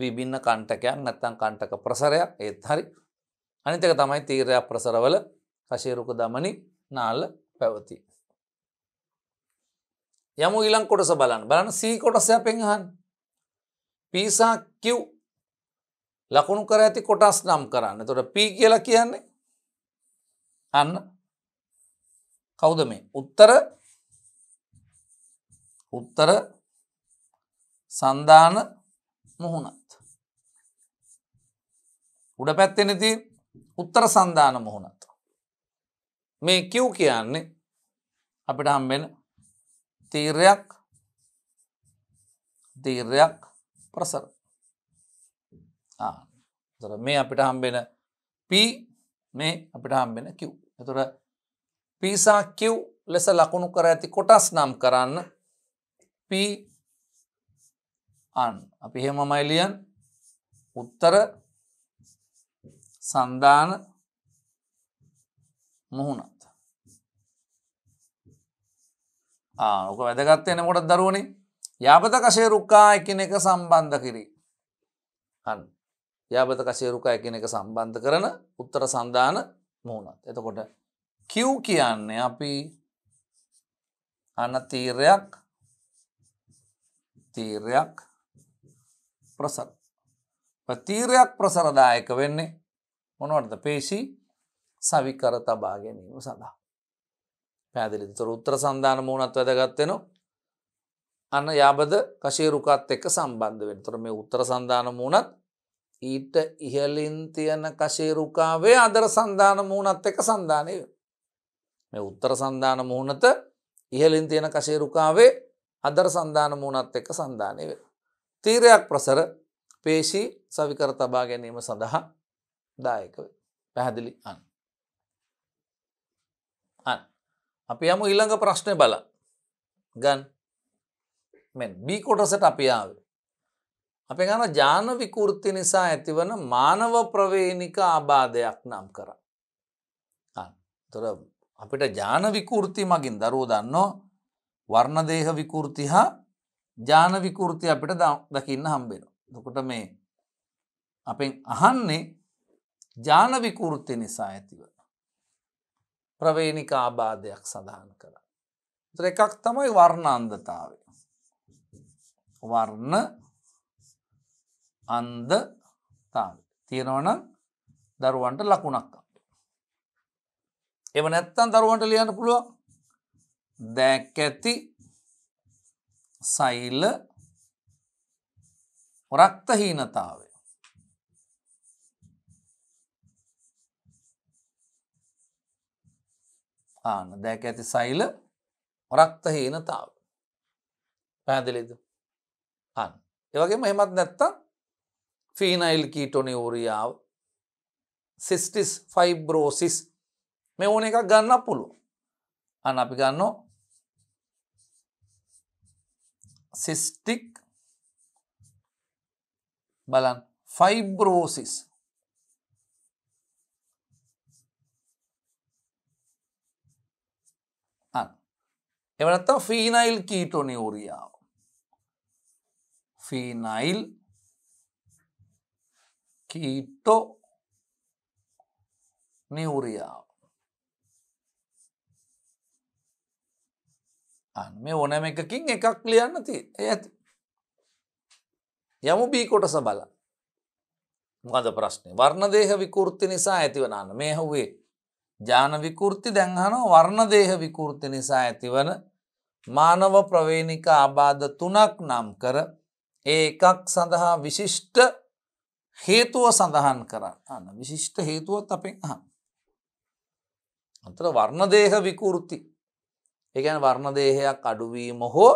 වීබින්න කණ්ටකයක් නැත්තන් කණ්ටක ප්‍රසරයක් ඒත් හරි අනිතක තමයි තීරයක් ප්‍රසරවල කශේරුක දමනි නාල්ල පැවති. යමු ඉලං කොටස බලන්න බලන සී කොටසය පෙන්හන් පිසා කිව් ලකුණු කර ඇති කොටස් නම් කරන්න තොට පී කියලා කියන්නේ අන්න කෞද මේ උත්තර උත්තර සන්ධාන මුහුණත්. උඩ පැත්තෙනති උත්තර සන්ධාන මුහුණත්. මේ කිව් කියන්නේ අපිට හම්බෙන තීර්යක් තීර්යක් ප්‍රසර තර මේ අපිට හම්බෙන පී මේ අපිට හම්බෙන කිව් එතුර පිසා කිව් ලෙස ලකුණු කර ඇති කොටස් නම් කරන්න P අන් අපි හෙමමයි ලියන් උත්තර සන්ධාන මුහුණත් ඕක වැදගත්වයන කොට දරුවනි යාපත කශය රුක්කා එකන එක සම්බන්ධ කිරි හන් යාපත කශය රුකා එකන එක සම්බන්ධ කරන උත්තර සන්ධාන මුහුණත් එතකොට කිව් කියන්නේ අපි අන තීරයක් තීරයක් ප්‍රසර තීරයක් ප්‍රසරදායක වෙන්නේ මොනවටද පේශී සවිකර තබා ගැනීම සඳහා පැදිලිතර උත්තර සන්ධාන මූුණත් වැදගත්වෙන අන්න යාබද කශේරුකත් එක්ක සම්බන්ධ වෙන තොර මේ උත්තර සන්ධාන මූුණත් ඊට ඉහලින් තියන කශේරුකාවේ අදර සන්ධාන මූුණත් එක සන්ධානය මේ උත්තර සන්ධාන මූුණත ඉහලින් තියෙන කශේරුකාවේ අදර සන්ධාන මූුණත් එක්ක සන්ධානය වේ. තීරයක් ප්‍රසර පේශී සවිකර තබා ගැනීම සඳහා දායක පැහැදිලි අන්. අන් අපි යම ඊළඟ ප්‍රශ්නය බල ගන් මෙ බීකොටසට අපියාව. අප ගන ජාන විකෘති නිසා ඇතිවන මානව ප්‍රවේනික ආබාධයක් නම් කර. තොර අපිට ජාන විකෘති මගින් දරුව දන්නවා වර්ණදේහ විකෘති හා ජානවිකෘති අපිට දකින්න හම්බෙන. දොකොට මේ අපෙන් අහන්නේ ජානවිකෘති නිසා ඇතිවන. ප්‍රවේණික ආබාධයක් සඳහන් කර. එකක් තමයි වර්ණන්දතාවය. වර්ණ අන්ද තාව. තියෙනවන දරුවන්ට ලකුණක්. එව නැත්තන් දරුවන්ට ලියන්න පුළුවන් දැක් ඇති සෛල රක්තහීනතාවය ආන දැක ඇති සෛල රක්තහීනතාව පැදිලිද අන් ඒවගේ මෙහෙමත් නැත්තම් ෆීනයිල් කීටොනි ඌරියාව සිිස්ටිස් ෆයිබ්‍රෝසිස් මේ ඕන එකක් ගන්න පුළුව අන්න අපි ගන්නෝ cystic බලන්න fibrosis අන්න එහෙම නැත්නම් phenyl ketonuria phenyl keto neuria මේ ඕනම එකකින් එකක් ලියන්න ති ඇති. යමු බී කොටස බල මද ප්‍රශ්නය වර්ණදේහ විකෘති නිසා ඇතිවනන්න මේ හුවේ ජාන විකෘති දැන්හනෝ වර්ණදේහ විකෘති නිසා ඇතිවන මානව ප්‍රවේණික අබාධ තුනක් නම් කර ඒ එකක් සඳහා විශිෂ්ට හේතුව සඳහන් කරන්න විශිෂ්ට හේතුවත් අපෙන් හ. අතර වර්ණදේහ විකෘති එකැන වර්ණදේහයක් අඩුවීම හෝ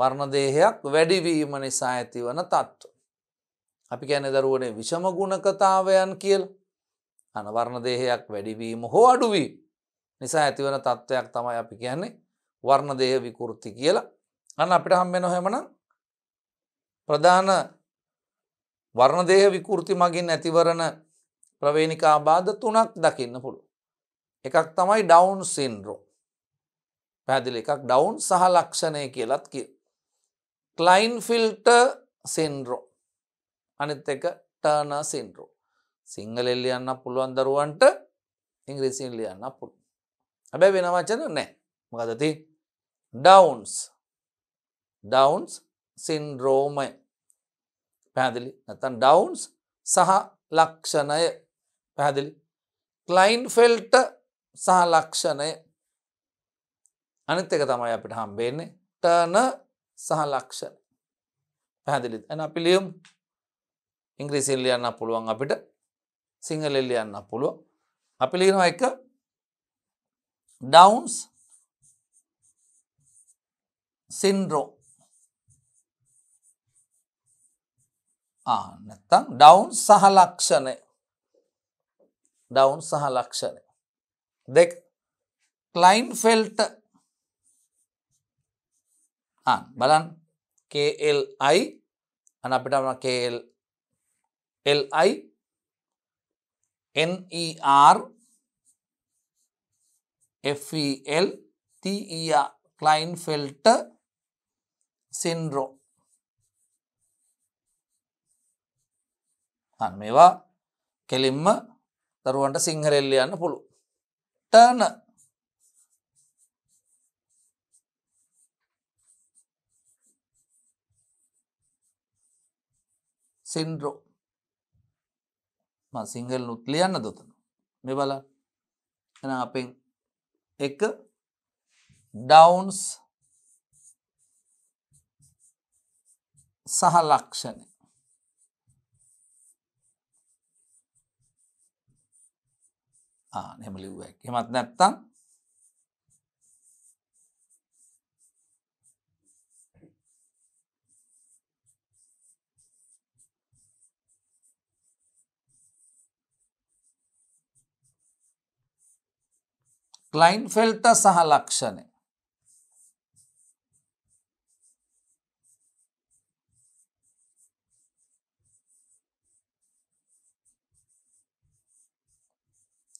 වර්ණදේහයක් වැඩිවීම නිසා ඇතිවන තත්ත්ව. අපි ගැන දරුවනේ විෂම ගුණකතාවයන් කියල් අනවර්ණදේහයක් වැඩිවීම හෝ අඩුවී නිසා ඇතිවන තත්ත්වයක් තමයි අපි කියන්නේ වර්ණදේහ විකෘති කියලා අන්න අපිට හම්බෙන හැමන ප්‍රධාන වර්ණදේහ විකෘති මගින් ඇතිවරණ ප්‍රවේනිකා බාධ තුනක් දකින්න පුළු. එකක් තමයි ඩවුන් සින්රෝ පැදිලි එකක් ඩවන්් සහ ලක්ෂණය කියලත් කිය. කලයින් ෆිල්ට සෙන්රෝ අනිත් එක ටර්න සින්රෝ සිංහලෙල්ලියන්න පුළුවන් දරුවන්ට ඉංග්‍රීසින් ලියන්න පුළ හැබැ වෙන වචන නෑ මකදති ඩවන්ස් ඩවන්ස් සින්රෝමය පැදිලි නැතන් ඩවන්ස් සහ ලක්ෂණය පැදිලි කලයින් ෆෙල්ට සහ ලක්ෂණය අනිත් එක තමයි අපිට හම්බේන්නේ ටර්න සහ ලක්ෂණ පැහැදිලිත් ඇන අපි ලියම් ඉංග්‍රීසින් ලියන්න පුළුවන් අපිට සිංහලෙල් ලියන්න පුළුව අපි ලියනවා එක ඩවන්ස් සින්රෝ නැත්තම් ඩවන්් සහ ලක්ෂණය ඩවන්් සහ ලක්ෂණය දෙක් කලයින් ෆෙල්ට බලන් KLI අන අපිට KL LI NER FEL TER Kleinfeld syndrome මේවා කෙලින්ම දරුවන්ට සිංහරෙල්ලියන්න පුළු ටර්න සෙන්ඩ්‍රෝ සිංහල් නුත් ලියන්න දොතන මෙ බල එන අපෙන් එක ඩවන්ස් සහ ලක්ෂණය නෙමලිව්ුවක් හෙමත් නැත්තං ක්ලයින් ෆෙල්ට සහ ලක්ෂණය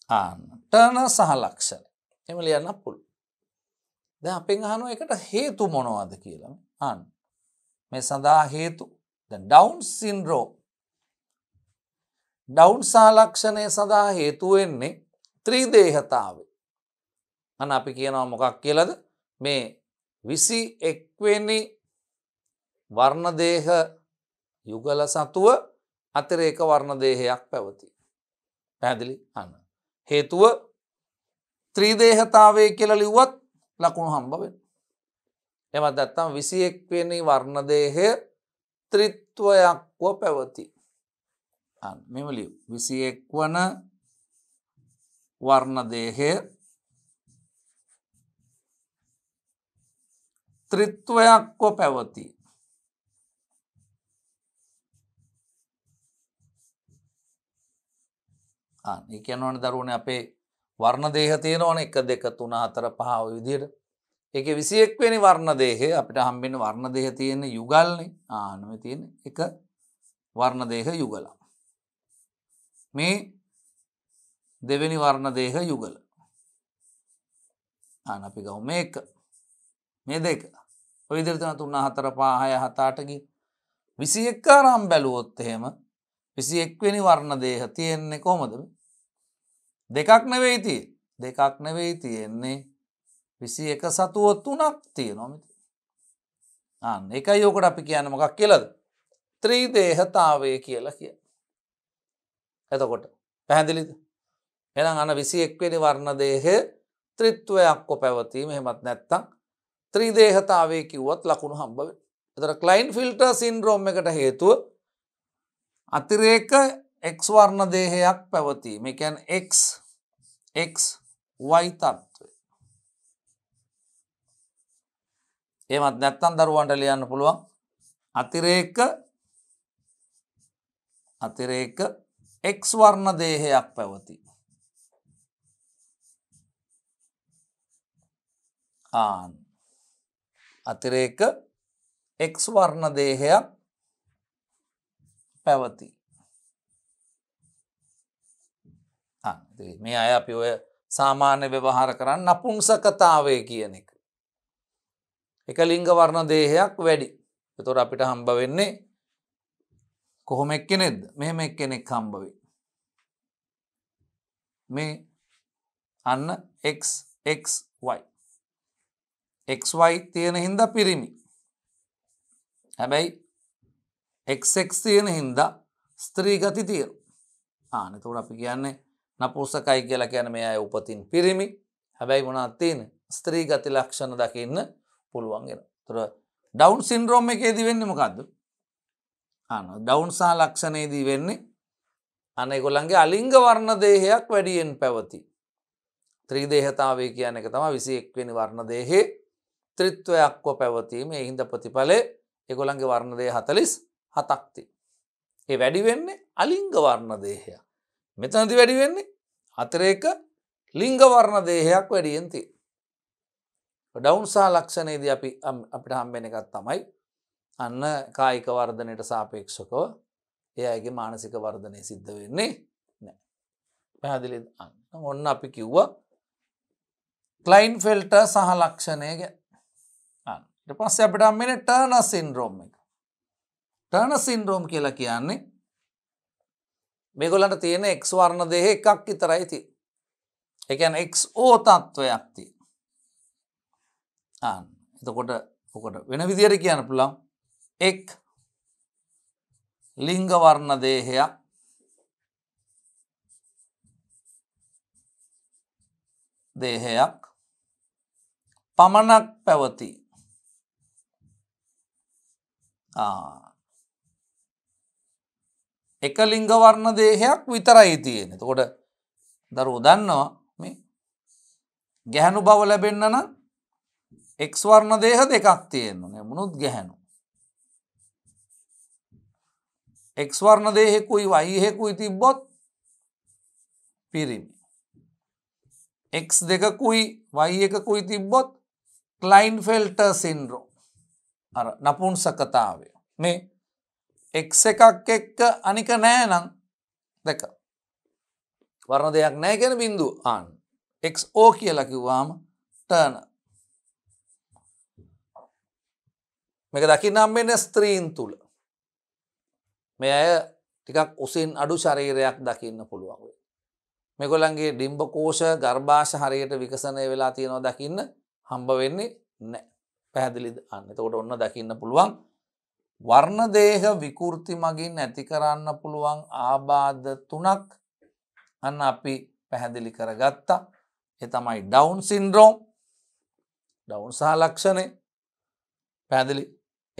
ටර්න සහ ලක්ෂණ එම ලියන්න පුල් ද අපෙන් හනු එකට හේතු මොනවාද කියලම අන් මේ සඳහා හේතු ඩවන් සින්රෝ ඩවන් සාලක්ෂණය සඳහා හේතුවෙන්නේ ත්‍රීදේහතාව අන්න අපි කියනවා මොකක් කියලද මේ විසි එක්වෙනි වර්ණදේහ යුගල සතුව අතරේක වර්ණදේහයක් පැවති. පැදිලි අන්න. හේතුව ත්‍රීදේහතාවය කියල ලිව්වත් ලකුණු හම්බවෙන්. එමත් දත්තම් විසි එක්වෙනි වර්ණදේහය ත්‍රිත්වයක්ව පැවති. මෙම ලිය් විසි එක්වන වර්ණදේහය ත්‍රිත්වයක්ව පැවතිී කියනවන දරුවන අපේ වර්ණ දේහ තියෙනවන එක දෙක තුන අතර පහාව විදියට එක විසියෙක්වෙනි වර්ණ දේහය අපිට හම්බෙන වර්ණ දේහ තියෙන යුගල්න ආනම තියෙන එක වර්ණ දේහ යුගල මේ දෙවැනි වර්ණ දේහ යුගල අන අපි ගව මේ එක මේ දෙක ඔයිදිරිතන තුන්න හතර පාහය හතාටකි විසි එක්කාරම් බැලුවොත් එහෙම විසි එක්වෙනි වර්ණ දේහ තියෙන්නේ කොමද දෙකක් නෙවෙයිති දෙකක් නෙවෙයි තියෙන්නේ විසි එක සතුව තුනක් තිය නොමිති අන්න එක යෝකට අපි කියන්න මොකක් කියලද ත්‍රීදේහතාවය කියලා කිය එතකොට පැහැදිලිද එනම් අන විසි එක්වෙනි වර්ණ දේහ ත්‍රිත්වයක්කො පැවතීම හෙමත් නැත්තං ත්‍රීදේහතාවේ කිව්වත් ලකුණු හම්බව එතර කලයින් ෆිල්ට සින්රෝම් එකට හේතුව අතිරේක එක් වර්ණ දේහයක් පැවතීම එකැන් එක් එක් වයි තත්ත්වය ඒමත් නැත්තන් දරුවන්ට ලියන්න පුළුවන් අතිරේක අතිරේක එක් වර්ණ දේහයක් පැවති ආන්න අතිරේක එක් වර්ණ දේහයක් පැවති මේ අය අපි ඔය සාමාන්‍ය ව්‍යවහාර කරන්න නපුංසකතාවය කියන එක එක ලිංග වර්ණ දේහයක් වැඩි එතොට අපිට හම්බ වෙන්නේ කොහොම එක් කෙනෙද මෙහෙම එක් කෙනෙක් හම්බවි මේ අන්න xxy එක්වයි තියෙන හින්ද පිරිමි හැබැයි එක්ෙක් තියෙන හින්ද ස්ත්‍රීගති තියෙන ආනතුට අපි කියන්නේ නපුසකයි කියලා කියන මේ අය උපතින් පිරිමි හැබැයි මොනත් තියෙන ස්ත්‍රීගති ලක්ෂණ දකින්න පුළුවන්ගෙන තුර ඩවන්් සින්ද්‍රෝම් එකේදී වෙන්නම කක්ද අන ඩවන්සා ලක්ෂණයේදී වෙන්නේ අනෙගොළන්ගේ අලිංග වර්ණ දේහයක් වැඩියෙන් පැවති ත්‍රීදේහතාවේ කියන එක තම විසි එක්වෙනි වර්ණ දේහේ ත්‍රිත්වයක්ව පැවතීම එහින්ද ප්‍රතිඵලේ එකොළන්ගේ වර්ණදය හතලිස් හතක්ති. ඒ වැඩිවෙන්නේ අලිංග වර්ණදේහය. මෙතනති වැඩිවෙන්නේ අතරේක ලිංග වර්ණ දේහයක් වැඩියෙන්ති. ඩවන්සා ලක්ෂණයේද අපි අපිට හම්බෙන එකත් තමයි අන්න කායික වර්ධනයට සාපේක්ෂකව ඒ අයගේ මානසික වර්ධනය සිද්ධ වෙන්නේ නෑ. පැහදිලි අන්න ඔන්න අපි කිව්ව කලයින් ෆෙල්ට සහ ලක්ෂණය ට පස්ස අපිට අම්මෙන ටර්න සින්රෝම් එක ටර්න සින්රෝම් කියලා කියන්නේ මෙගොලට තියෙන එක් වර්ණ දෙහ එකක් විතරයිති එකැන එක් ඕ තත්ත්වයක් තිය ආන්න එතකොට කොට වෙන විදිර කියන්න පුළන් එක් ලිංගවර්ණ දේහයක් දේහයක් පමණක් පැවති එක ලිංග වර්ණ දේහයක් විතරයි තියෙන තකොට දරු දන්නවා මේ ගැහැනු බව ලැබෙන්න්න නම් එක්වර්ණ දේහ දෙකක් තියෙන්න්නේ මුණුත් ගැහැනු එක්වර්ණ දේහෙකුයි වයිහෙකුයි තිබ්බොත් පිරිමි එක් දෙකකුයි වයි එකකුයි තිබ්බොත් ක්ලයින් ෆෙල්ට සින්රෝ අර නපුන්සකතාවය. මේ එක් එකක් එක්ක අනික නෑනම් දැක. වරණ දෙයක් නෑ ගැන බිඳු ආන් එක් ඕ කියලකිව්වාම ටර්න මේක දකි නම්බෙන ස්ත්‍රීන් තුළ මේ අය ටිකක් උසින් අඩු ශරීරයක් දකින්න පුළුවන් වේ. මෙගොලන්ගේ ඩිම්බකෝෂ ගර්භාෂ හරියට විකසනය වෙලා තියෙනවා දකින්න හම්බ වෙන්නේ නෑ. පැහැදිලිද අන්න තකොට ඔන්න දකින්න පුළුවන් වර්ණදේහ විකෘති මගින් ඇති කරන්න පුළුවන් ආබාධ තුනක් අන්න අපි පැහැදිලි කරගත්තා එතමයි ඩවුන් සින්ද්‍රෝම් ඩවුන් සහ ලක්ෂණය පැදිලි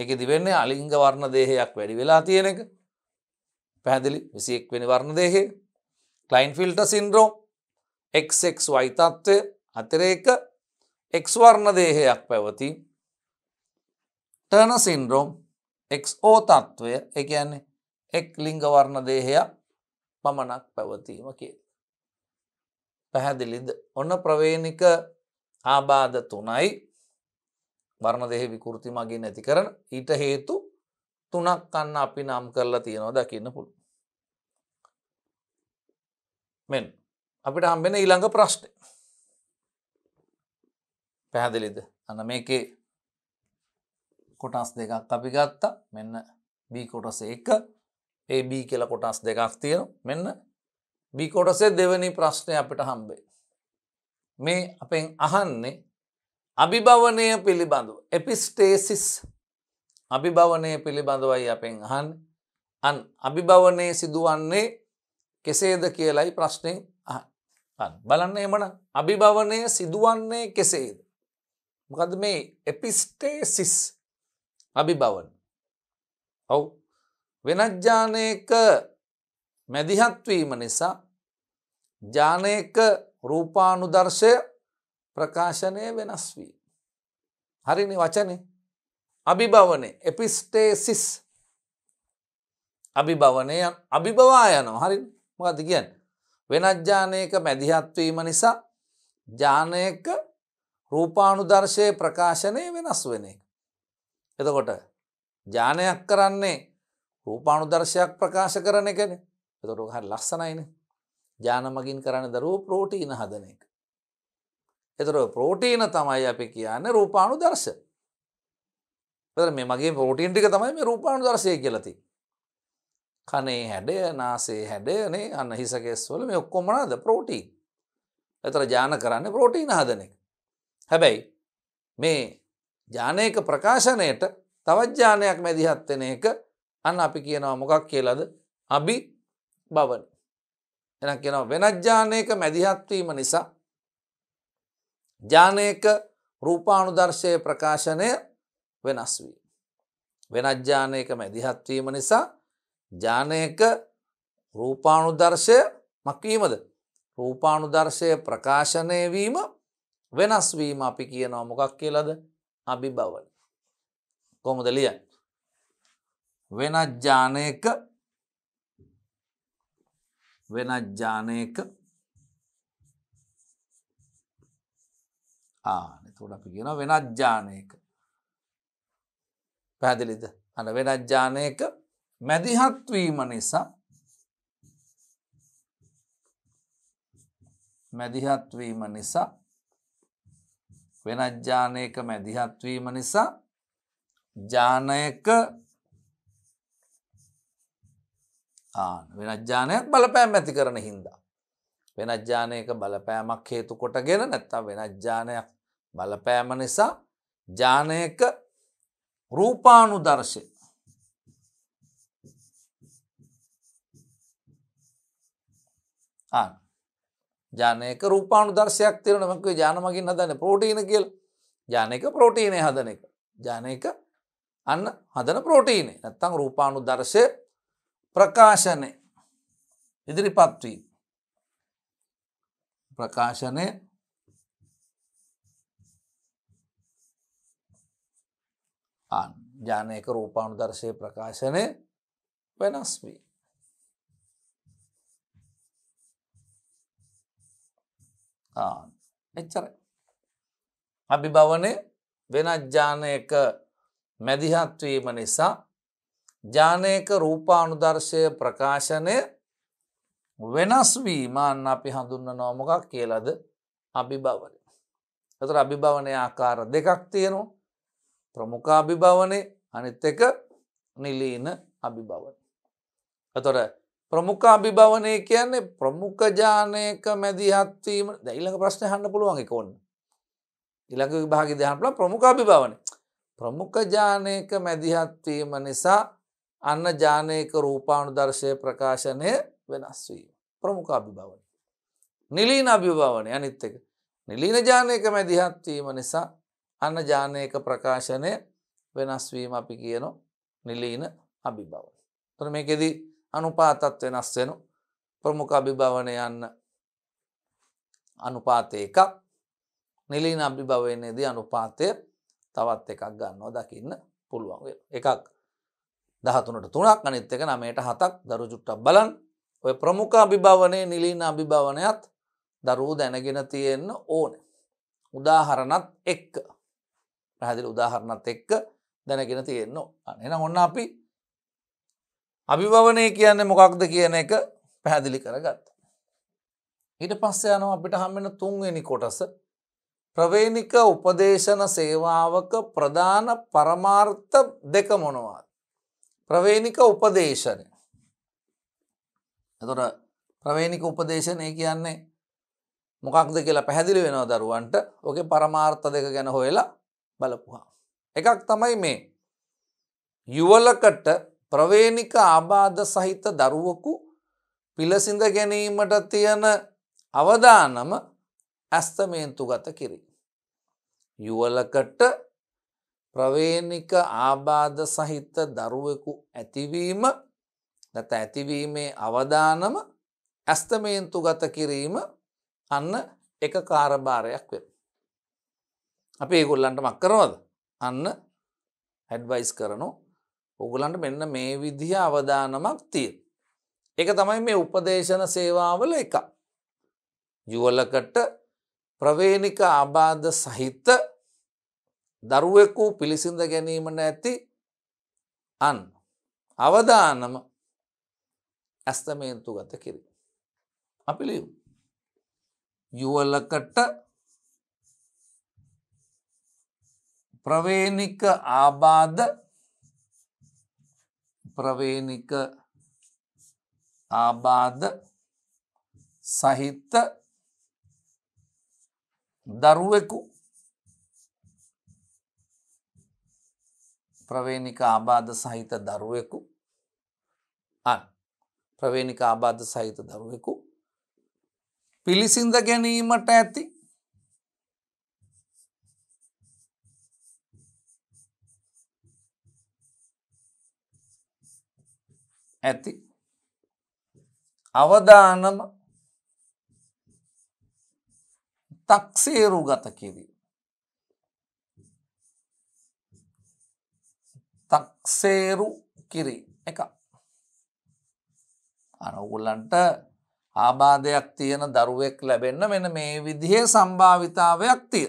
එක දිවෙන්නේ අලිංග වර්ණ දේහයක් වැඩි වෙලා තියෙන එක පැදිලි විසියෙක් වෙන වර්ණ දේහේ ලයින් ෆිල්ට සින්ද්‍රෝම් එක්ක් වයිතත්වය අතරේක එක්වර්ණ දේහයක් පැවතිී ටර්න සින්ඩරෝම් එක්ෝ තත්ත්වය එකන්නේ එක් ලිංග වර්ණ දේහයක් පමණක් පැවතීම කිය. පැහැදිලිද ඔන්න ප්‍රවේණික ආබාධ තුනයි වර්ණ දෙහෙ විකෘති මගින් නැති කරන ඊට හේතු තුනක් කන්න අපි නම් කරලා තියෙනවා දකින්න පුළු. මෙන් අපිට හම්බෙන ඊළඟ ප්‍රශ්නය පැහැදිලිද අන මේකේ කොටස් දෙකක් අපි ගත්තා මෙන්න B කොටස එක ඒ B කියල කොටස් දෙකක් තියෙන මෙන්න B කොටසේ දෙවනි ප්‍රශ්නය අපිට හම්බේ. මේ අපෙන් අහන්නේ අභිභවනය පිළිබඳු එපිස්ටේසිස් අභිභවනය පිළිබඳවයි අපෙන් අහන් අන් අභිභවනය සිදුවන්නේ කෙසේද කියලයි ප්‍රශ්නයෙන් අහන් බලන්න එමන අභිභවනය සිදුවන්නේ කෙසේද. මොකද මේ එපිස්ටේසිස් අභිබවන්. ඔවු වෙනත් ජානයක මැදිහත්වීම නිසා ජානයක රූපානුදර්ශය ප්‍රකාශනය වෙනස් වී. හරිනි වචන අභිභවනය එපිස්ටේසිස් අභිභවනය අභිභවා යනවා හරි මකද කියන් වෙනත් ජානයක මැදිහත්වීම නිසා ජානයක රූපානුදර්ශය ප්‍රකාශනය වෙනස් වෙන එක. එතකොට ජානයක් කරන්නේ රූපාණුදර්ශයක් ප්‍රකාශ කරන එකන එතොට හරි ලස්සනයින ජානමගින් කරන්න දරුව ප්‍රෝටීන හදන එක. එතර ප්‍රෝටීන තමයි අපි කියන්න රූපාණු දර්ශ. මෙමගේ පෝටීන් ටික තමයි මේ රූපාණු දර්ශය කියලති. කනේ හැඩය නාසේ හැඩයනේ අන්න හිසකෙස්වල මේ ඔක්කොමනාද ප්‍රෝටීන්. එතර ජාන කරන්න ප්‍රෝටීන හදන එක. හැබැයි මේ ජානයක ප්‍රකාශනයට තවජ්ජානයක් මැදිහත්වෙන එක අන්න අපි කියනවා මොකක් කියලද අභි බවන එන කියනවා වෙනජ්ජානයක මැදිහත්වීම නිසා ජානයක රූපාණුදර්ශය ප්‍රකාශනය වෙනස් වී. වෙනජ්ජානයක මැදිහත්වීම නිසා ජානයක රූපාණුදර්ශය මක්වීමද රූපාණුදර්ශය ප්‍රකාශනය වීම වෙනස්වීම අපි කියනවා මොකක් කියලද අභිභවන කොමුද ලිය වෙනත් ජානයක වෙනත් ජානයක ආනතුට අපි කියෙන වෙනත් ජානයක පැදිලිද අන වෙනත් ජානයක මැදිහත්වීම නිසා මැදිහත්වීම නිසා වෙනත් ජානයක මැදිහත්වීම නිසා ජානයක වෙනත් ජානයක් බලපෑම් ඇති කරන හින්දා. වෙනත් ජානයක බලපෑමක් හේතු කොටගෙන නැත්තම් වෙනත් ජානයක් බලපෑම නිසා ජානයක රූපානු දර්ශය ආන ජානයක රූපාණු දර්ශයක් තිරන මක ජානමගින් හදන ප්‍රෝටීන කියල් ජානක ප්‍රෝටීනය හදන එක ජානක අන්න හදන ප්‍රෝටීනේ නැත්තං රූපාණු දර්ශය ප්‍රකාශනය ඉදිරිපත්වී ප්‍රකාශනය ජානයක රූපාණු දර්ශය ප්‍රකාශනය වෙනස් වී එච්චර අභිභවනය වෙනත් ජානයක මැදිහත්වීම නිසා ජානයක රූපානුදර්ශය ප්‍රකාශනය වෙනස් වීමන්න අපි හඳුන්න නෝමකක් කියලද අභිභවන. තර අභිභවනය ආකාර දෙකක් තියෙනු ප්‍රමුඛාභිභවනය අනිත් එක නිලීන අභිභවන. තොර ප්‍රමුඛ අභිභවනය කියන්නේ ප්‍රමුඛජානයක මැදිහත්වීම දැයිලක ප්‍රශ්න හන්න පුළුවන් එක ඔන්න. ඉළඟ විභාග දහනල ප්‍රමුඛ අභිභවන. ප්‍රමුඛජානයක මැදිහත්වීම නිසා අන්න ජානයක රූපාණු දර්ශය ප්‍රකාශනය වෙනස් වීම. ප්‍රමුඛ අභිභවන. නිලීන අභිභවනය අනිත් එක. නිලීන ජානයක මැදිහත්වීම නිසා අන්න ජානයක ප්‍රකාශනය වෙනස්වීම අපි කියනො නිලීන අභිභවන. තොර මේකෙදී අනුපාතත් වෙනස් වෙන ප්‍රමුඛ අභිභවන යන්න අනුපාතය එකක් නිලීන අභිභවයන්නේදී අනුපාතය තවත් එකක් ගන්නව දකින්න පුළුවන් එකක් දහතුනට තුනක් අනිත් එක නමයට හතක් දරුජුට්ටක් බලන් ඔය ප්‍රමුඛ අභිභවනය නිලීන අභිභවනයත් දරූ දැනගෙන තියෙන්න ඕන උදාහරණත් එක්ක පැහැදිලි උදාහරණත් එක්ක දැනගෙන තියෙන්න එන ඔන්න අපි අභිභවනය කියන්නේ මොකක්ද කියන එක පැහැදිලි කරගත්ත. ඊට පස්ස යනවා අපිට හම්මෙන තුන්වෙනි කොටස ප්‍රවේනික උපදේශන සේවාවක ප්‍රධාන පරමාර්ථ දෙක මොනවාද. ප්‍රවේනික උපදේශනය එතොට ප්‍රවේනික උපදේශනය කියන්නේ මොකක්ද කියලා පැහැදිලි වෙනවා දරුවන්ට ඕක පරමාර්ථ දෙක ගැන හොයලා බලපුහා. එකක් තමයි මේ යුවලකට ප්‍රවේනික ආබාධ සහිත දරුවකු පිලසිඳ ගැනීමට තියෙන අවදානම ඇස්තමේන්තු ගත කිරි. යුවලකට ප්‍රවේනික ආබාධ සහිත දරුවෙකු ඇතිවීම නැත ඇතිවීමේ අවදානම ඇස්තමේන්තු ගත කිරීම අන්න එක කාරභාරයක් වෙන. අපි ඒගොල්ලන්ට මක් කරනවද අන්න හැඩ්වයිස් කරනවා ඔගලන්ට මෙන්න මේ විදිහ අවධානමක් තිය. එක තමයි මේ උපදේශන සේවාවල එක. යුවලකට ප්‍රවේණික ආබාධ සහිත දරුවෙකු පිළිසිඳ ගැනීමට ඇති අන් අවධානම ඇස්තමේන්තු ගත කිරි. අපි ලියු. යුවලකට ප්‍රවේණික ආබාධ ප්‍රවේනික ආබාධ සහිත දරුවෙකු ප්‍රවේනික ආබාධ සහිත දරුවෙකු අන් ප්‍රවේනික ආබාධ සහිත දරුවෙකු පිළිසිඳ ගැනීමට ඇති ඇති අවදානම තක්සේරු ගත කිරීම තක්සේරු කිරී එක අනගුල්ලන්ට ආබාධයක් තියෙන දරුවෙක් ලැබෙන්න මෙන මේ විදිහේ සම්භාවිතාවයක් තිය.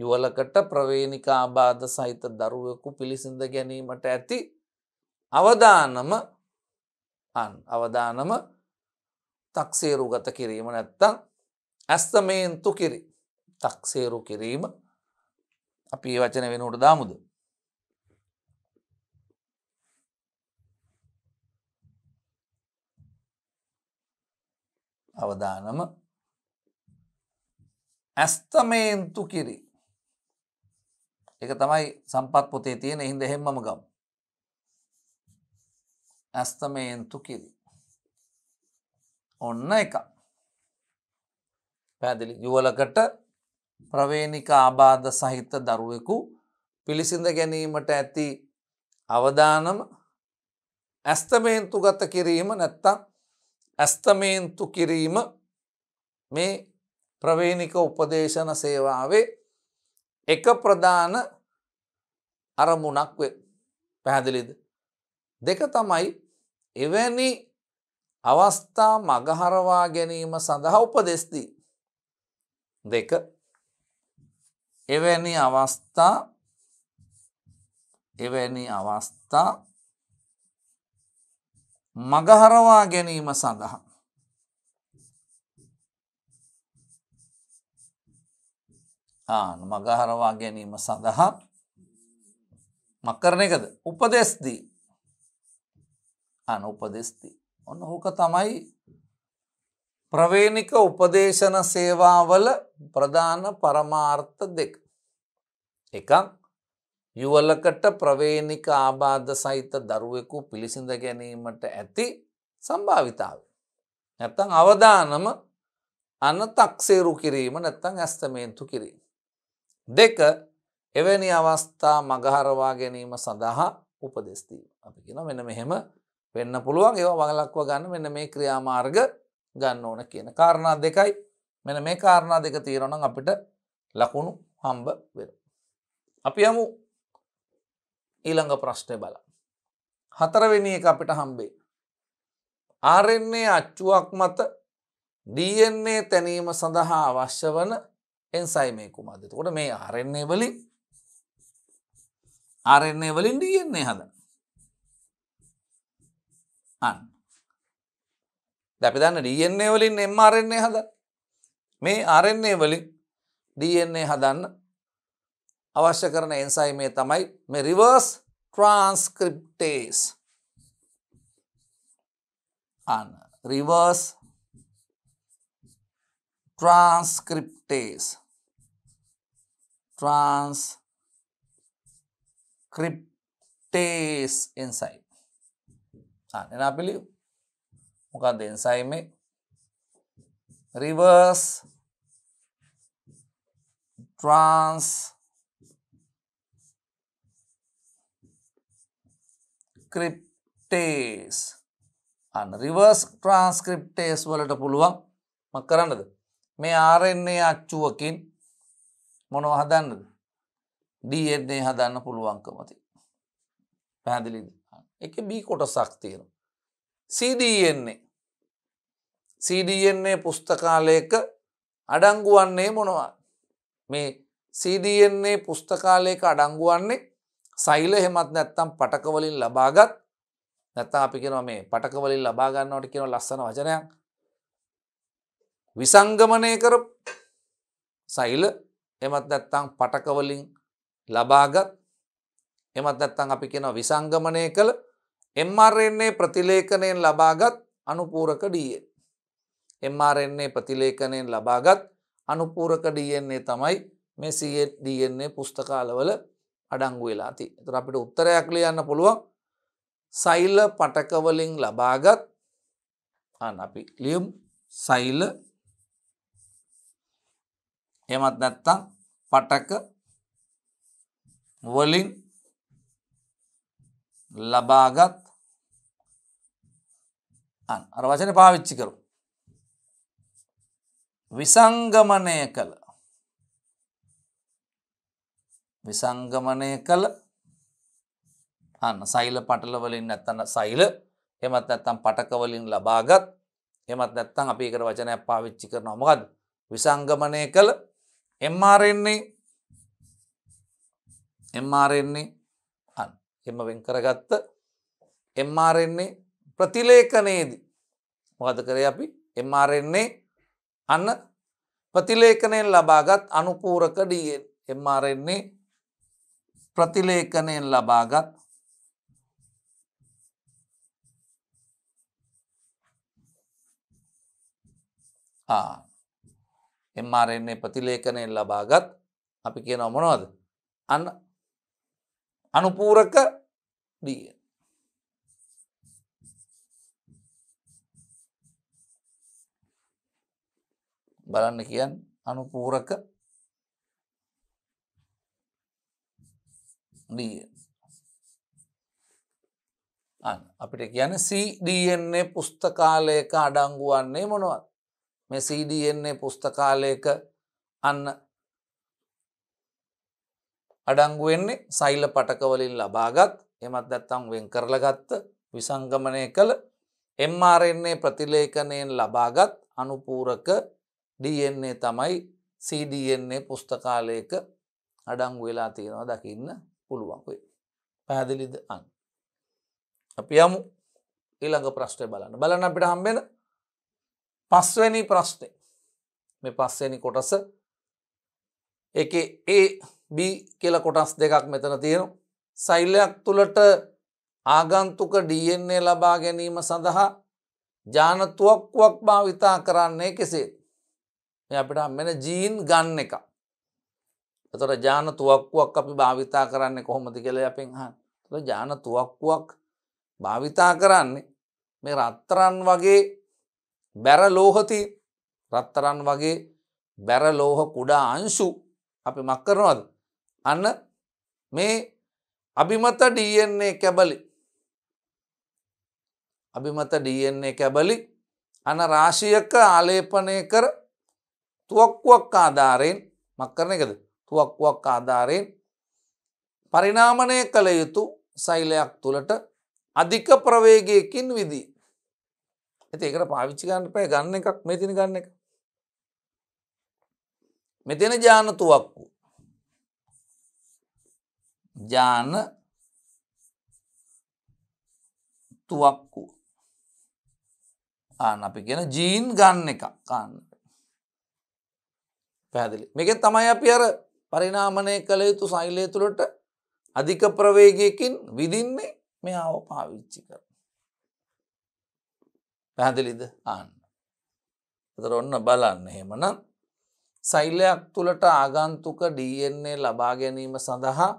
යුවලකට ප්‍රවේණික ආබාධ සහිත දරුවෙකු පිළිසිඳ ගැනීමට ඇති අවධානම අවධානම තක්සේරුගත කිරීම නැත්තං ඇස්තමේන්තු කිරි තක්සේරු කිරීම අපි ඒ වචන වෙනුවට දාමුද. අවධානම ඇස්තමේන්තු කිරි එක තමයි සම්පත් පොතේ තියෙන හිද හෙම්ම ගම් ඇස්තමේන්තු කිරි. ඔන්න එක. පැදිලි යුවලකට ප්‍රවේණික ආබාධ සහිත දරුවෙකු පිළිසිඳ ගැනීමට ඇති අවධානම ඇස්තමේන්තු ගත කිරීම නැත්තම් ඇස්තමේන්තු කිරීම මේ ප්‍රවේණික උපදේශන සේවාවේ එක ප්‍රධාන අරමුණක් වේ පැහැදිලිද. දෙක තමයි එවැනි අවස්ථා මගහරවා ගැනීම සඳහා උපදෙස්දී. දෙක එවැනි අවස්ථා එවැනි අවස්ථා මගහරවා ගැනීම සඳහා. ආන මගහරවා ගැනීම සඳහා මකරණ එකද උපදෙස්දී අන උපදෙස්ති. ඔන්න හෝක තමයි ප්‍රවේණික උපදේශන සේවාවල ප්‍රධාන පරමාර්ථ දෙක. එකක් යුවලකට ප්‍රවේණික ආබාධ සහිත දරුවෙකු පිළිසිඳ ගැනීමට ඇති සම්භාවිතාව. නැත්තං අවධානම අන්න තක්සේරු කිරීම නැත්තං ඇස්තමේන්තු කිරීම. දෙක එවැනි අවස්ථා මගහරවා ගැනීම සඳහා උපදෙස්තීම. අපි කියෙන වෙන මෙහෙම වෙන්න පුළුවන් ඒවා වගලක්ව ගන්න මෙන්න මේ ක්‍රියාමාර්ග ගන්න ඕන කියන කාරණා දෙකයි මෙන මේ කාරණා දෙක තීරණම් අපිට ලකුණු හම්බ වෙන. අපි යමු ඊළඟ ප්‍රශ්නය බල. හතරවෙනි එක අපිට හම්බේ. ආරෙන්නේ අච්චුවක් මත DNA තැනීම සඳහා අවශ්‍ය වන එන්සයිමේ කුමද. කොට මේ ආරෙන්නේ වලින් ආරෙන්නේ වලින් DNA හදන. අන්න. දැපි දන්න ඩන්නේ වලින් එම අරෙන්නේ හද මේ අරෙන්නේ වලින් ඩන්නේ හදන්න අවශ්‍ය කරන එන්සයි මේ තමයි මේ රිවර්ස් ට්‍රන්ස්ක්‍රිප්ටේස් අන්න රිවර්ස් ට්‍රන්ස්ක්‍රිප්ටේස් ට්‍රන්ස් ක්‍රිප්ටේස් එන්සයි එනා පිළි මොකක්ද එන්සයිම රිවර්ස් ට්‍රන්ස් ක්‍රිප්ටේස් අන්න රිවර්ස් ට්‍රන්ස්ක්‍රිප්ටේස් වලට පුළුවන් ම කරන්නද මේ ආරෙන්නේ අච්චුවකින් මොනව හදන්නද දන්නේ හදන්න පුළුවන්කමති පැහැදිලිදී එක බී කොටසක් තියෙන. සීඩන්නේ සීඩන්නේ පුස්තකාලයක අඩංගුවන්නේ මොනවා මේ සීඩන්නේ පුස්තකාලයක අඩංගුවන්නේ සයිල හෙමත් නැත්තම් පටකවලින් ලබාගත් නැත්තා අපි කෙන මේ පටකවලින් ලබාගන්නවට කියෙන ලස්සන වචනයක් විසංගමනය කර සයිල එමත් නැත්තං පටකවලින් ලබාගත් එමත් නැත්තං අපි කෙන විසංගමනය කළ MRNA ප්‍රතිලේඛනයෙන් ලබාගත් අනුපූරක DNA. MRNA ප්‍රතිලේඛනයෙන් ලබාගත් අනුපූරක DNA තමයි මේ DNA පුස්තකාලවල අඩංගු වෙලා තියෙන්නේ. ඒතර අපිට උත්තරයක් ලියන්න පුළුවන් සෛල පටක වලින් ලබාගත් අන්න අපි ලියමු සෛල එමත් නැත්තම් පටක වලින් ලබාගත් අර වචන පාවිච්චි කරු. විසංගමනය කළ විසංගමනය කළ අන්න සෛල පටලවලින් නැත්තන්න සෛල එමත් නැත්තම් පටකවලින් ලබාගත් එමත් නැත්තං අපි කර වචනයක් පාවිච්චි කරන මොකද විසංගමනය කළ එම්මාරෙන්නේ එම්මාරෙන්නේ එම වෙන් කරගත්ත එම්මාරෙන්නේ ප්‍රතිලේකනයේදී මොකද කරේ අපි එමාරෙන්නේ අන්න ප්‍රතිලේකනයෙන් ලබාගත් අනුපූරක ඩියෙන් එමාරෙන්නේ ප්‍රතිලේකනයෙන් ලබාගත් එමාරෙන්නේ ප්‍රතිලේකනයෙන් ලබාගත් අපි කියන ඔමනොවද අන්න අනුපූරක ඩියෙන් බලන්න කියන් අනුපූරක අපිට කියන CDන්නේ පුස්තකාලයක අඩංගුවන්නේ මොනවත් මේ CDන්නේ පුස්තකාලයක අන්න අඩංගුවෙන්නේ සෛල පටකවලින් ලබාගත් එමත් දැත්තම් වෙන් කරලගත්ත විසංගමනය කළ එම්මාරෙන්නේ ප්‍රතිලේඛනයෙන් ලබාගත් අනුපූරක DNA තමයි CDNA පුස්තකාලයක අඩංගු වෙලා තියෙනවා දකින්න පුළුවන්කුයි. පැහැදිලිද අන්. අපි යමු ඊළඟ ප්‍රශ්නය බලන්න බලන්න අපිට හම්බෙන පස්වැනි ප්‍රශ්නය මේ පස්වැනි කොටස එක ඒ B කියල කොටස් දෙකක් මෙතන තියෙනු. සෛල්ලයක් තුළට ආගන්තුක DNA ලබා ගැනීම සඳහා ජානතුවක්කුවක් භාවිතා කරන්නේ කෙසේ. අපිට අම්මෙන ජීන් ගන්න එක. එතොට ජාන තුවක්කුවක් අපි භාවිතා කරන්න කොහොමති කළ අපෙන් හන් තුළ ජාන තුවක්කුවක් භාවිතා කරන්නේ මේ රත්තරන් වගේ බැර ලෝහති රත්තරන් වගේ බැර ලෝහ කුඩා අංශු අපි මක්කරනවද අන්න මේ අභිමත ඩන්නේ කැබලි අභිමත ඩන්නේ කැබලි අන රාශියක ආලේපනය කර තුවක්කුවක් ආධාරයෙන් මක් කරන එකද තුවක්කුවක් ආධාරයෙන් පරිනාමණය කළ යුතු සෛලයක් තුළට අධික ප්‍රවේගයකින් විදී. ඇති එකට පාවිච්චි ගන්න පය ගන්න එකක් මෙතින ගන්න එක. මෙතෙන ජාන තුවක්කු. ජාන තුවක්කු ආන අපි ගෙන ජීන් ගන්න එකක් කාන්න. පැදිලි. මෙකෙන් තමයි අපි අර පරිනාමනය කළ යුතු සෛලය තුළට අධික ප්‍රවේගයකින් විදින්නේ මෙයාව පාවිච්චි කර. පැහැදිලිද ආන්න. එතර ඔන්න බලන්න හෙමනම් සෛලයක් තුළට ආගන්තුක ඩන්නේ ලබා ගැනීම සඳහා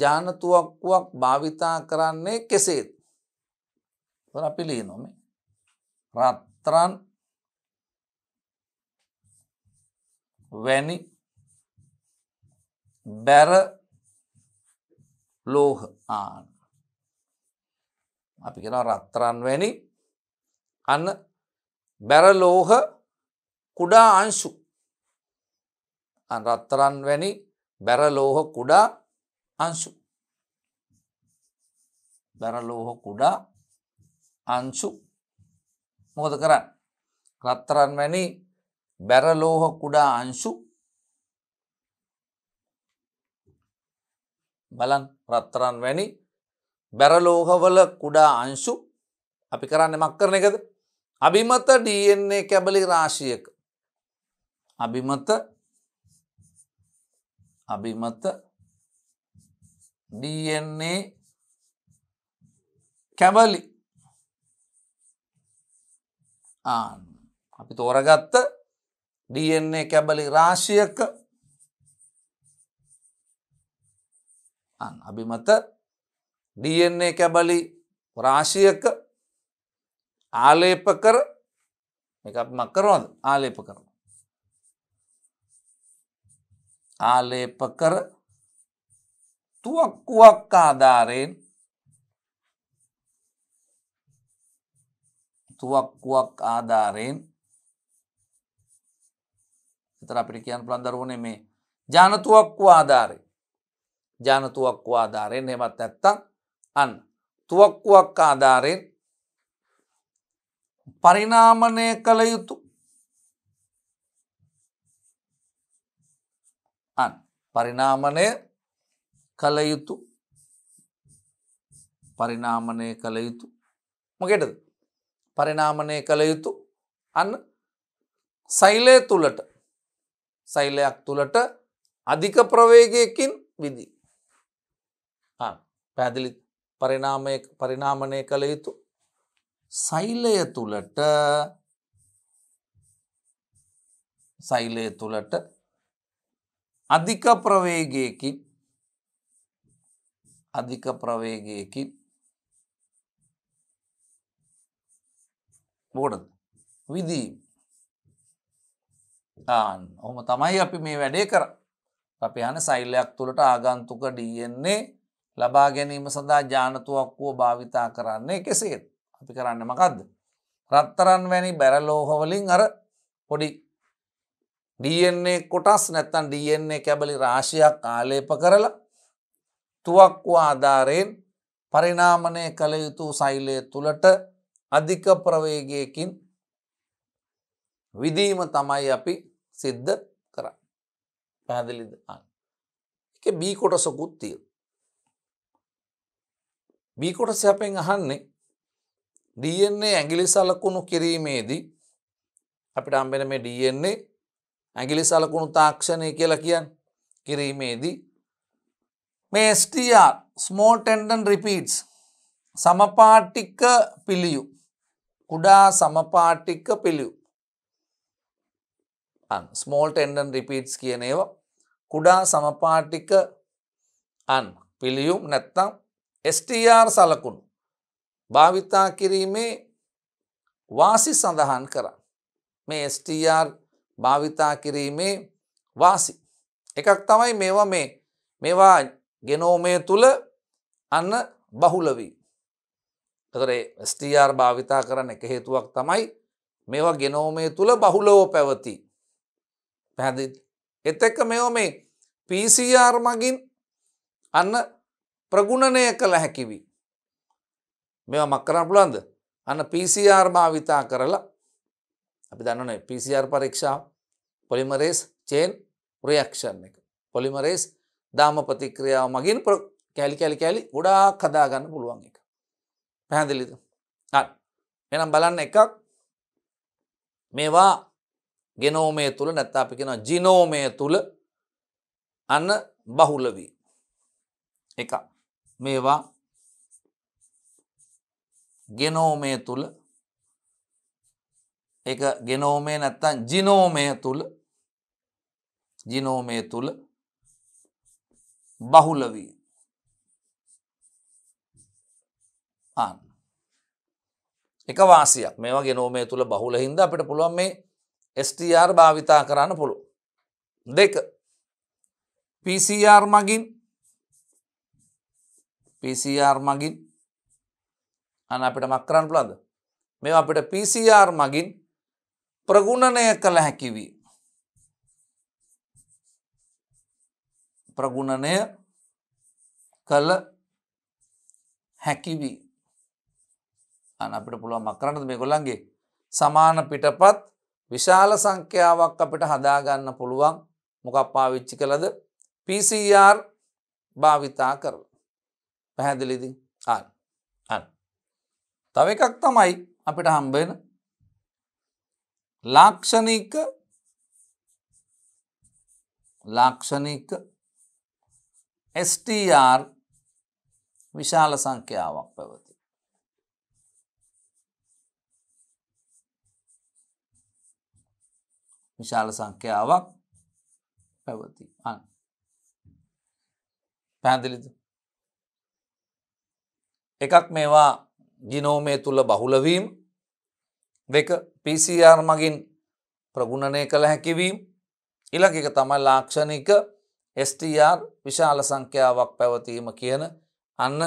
ජානතුවක්කුවක් භාවිතා කරන්නේ කෙසේත්. අපි ලී නොමේ. රත්තරන් වැනි බැර ලෝහ ආන අපි කෙන රත්තරන් වැනි අන්න බැරලෝහ කුඩා අංශු රත්තරන් වැනි බැරලෝහ කුඩා අංශු බැරලෝහ කුඩා අංශු මොකද කරන්න රත්තරන් වැනි බැරලෝහ කුඩා අංශු බලන් රත්තරන් වැනි බැරලෝහවල කුඩා අංශු අපි කරන්න මක් කරන එකද අභිමත ඩන්නේ කැබලි රාශියක අභිමත අභිමත ඩන්නේ කැබලි අපි තෝරගත්ත DNA කැබලි රාශියක අභිමත DNA කැබලි රාශියක ආලේප කර එකත් මක්කරෝද ආලේප කරන ආලේප කර තුවක්කුවක් ආධාරයෙන් තුවක්කුවක් ආධාරයෙන් එතර අපිට කියන්න පුළන් දරුවනේ මේ ජානතුවක්කු ආධාරය ජානතුවක්කු ආධාරයෙන් හෙමත් ඇත්තම් අන්න තුවක්කුවක් ආධාරයෙන් පරිනාමනය කළ යුතු අන් පරිනාමනය කළ යුතු පරිනාමනය කළ යුතු මකෙටද පරිනාමනය කළ යුතු අන්න සෛලය තුළට සෛලයක් තුළට අධික ප්‍රවේගයකින් විදිී. පැදිලි පරිනාමය පරිනාමණය කළ යුතු සෛලය තුළට සෛලය තුළට අධික ප්‍රවේගයකින් අධික ප්‍රවේගයකින් බෝඩ විදීම ආන් ඔහොම තමයි අපි මේ වැඩේ කර අපි යන සෛල්ලයක් තුළට ආගන්තුක ඩන්නේ ලබා ගැනීම සඳහා ජානතුවක් වුව භාවිතා කරන්නේ කෙසේත් අපි කරන්න මකක්ද රත්තරන් වැනි බැරලෝහවලින් අර පොඩි DNA කොටස් නැත්තන් DNA කැබලි රාශියක් ආලේප කරලා තුවක්කු ආධාරයෙන් පරිනාමනය කළ යුතු සෛලය තුළට අධික ප්‍රවේගයකින් විදීම තමයි අපි සිද්ධ කරන්න. පැහැදිලිද අන්න. එක බී කොටසකුත් තිය. බී කොටස අපෙන් අහන්නේ DNA ඇගිලි සලකුණු කිරීමේදී අපිට අම්බෙන මේ DNA ඇගිලි සලකුණු තාක්ෂණය කියලා කියන් කිරීමේදී මේ ස්ටර් ස්මෝල් ටන්ඩන් රිපීටස් සමපාටික පිළියු කුඩා සමපාටික පිළියු අන් ස්මෝල් ටෙන්ඩන් රිපීට්ස් කියන ඒවා කුඩා සමපාටික අන් පිළියුම් නැත්තම් ස්ටර් සලකුණු භාවිතා කිරීමේ වාසි සඳහන් කර මේ ස්ටර් භාවිතා කිරීමේ වාසි එකක් තමයි මේවා මේ මේවා ගෙනෝමය තුළ අන්න බහුලවී තරේ ස්ටර් භාවිතා කරන්න එක හේතුවක් තමයි මේවා ගෙනෝමය තුළ බහුලවෝ පැවතිී පැහැදිද. එතෙක මෙෝ මේ පිසිR මගින් අන්න ප්‍රගුණනය කළ හැකිවී. මෙවා මක්කරන්න පුළන්ද අන්න පිසිR භාවිතා කරලා අපි දන්නනේ පිසිR පරීක්ෂාව පොලිමරේස් චේන් ප්‍රයක්ෂන් එක පොලිමරේස් දාම ප්‍රතික්‍රියාව මගින් කැලි කැලි කැලි ගොඩා කදාගන්න පුළුවන් එක පැහැදිලිද එනම් බලන්න එකක් මේවා ගෙනෝමය තුළ නැත්ත අපි කෙන ජිනෝමය තුළ අන්න බහුල වී එක මේවා ගෙනෝමය තුළ එක ගෙනෝමේ නැත්තන් ජිනෝමය තුළ ජිනෝමය තුළ බහුල වී ආන්න එක වාසියක් මේවා ගෙනෝමය තුළ බහුල හින්ද අපිට පුළුවන් මේ ස්ටර් භාවිතා කරන්න පුළුව. දෙක පිCR මගින් පිCR මගින් අන අපිට මක්කරන්න පුළද මෙ අපිට පිCR මගින් ප්‍රගුණනය කළ හැකිවී. ප්‍රගුණනය කළ හැකිවී අන අපිට පුළුව මක්කරන්නද මේ ගොල්ලන්ගේ සමාන පිටපත් විශාල සංඛ්‍යාවක් අපිට හදාගන්න පුළුවන් මොකක් පාවිච්චි කළද PCR භාවිතා කරල පැහැදිලිදි අන් අන් තව එකක් තමයි අපිට හම්බෙන ලාක්ෂණීක ලාක්ෂණීක STR විශාල සංඛ්‍යාවක් පැවති විශාල සංඛ්‍යාවක් පැවති අන් පැහැදිලිද එකක් මේවා ජිනෝමය තුළ බහුලවීම් දෙක පිසිR මගින් ප්‍රගුණනය කළ හැකිවීම් ඉලකික තමයි ලාක්ෂණික ස්ටR විශාල සංඛ්‍යාවක් පැවතීම කියන අන්න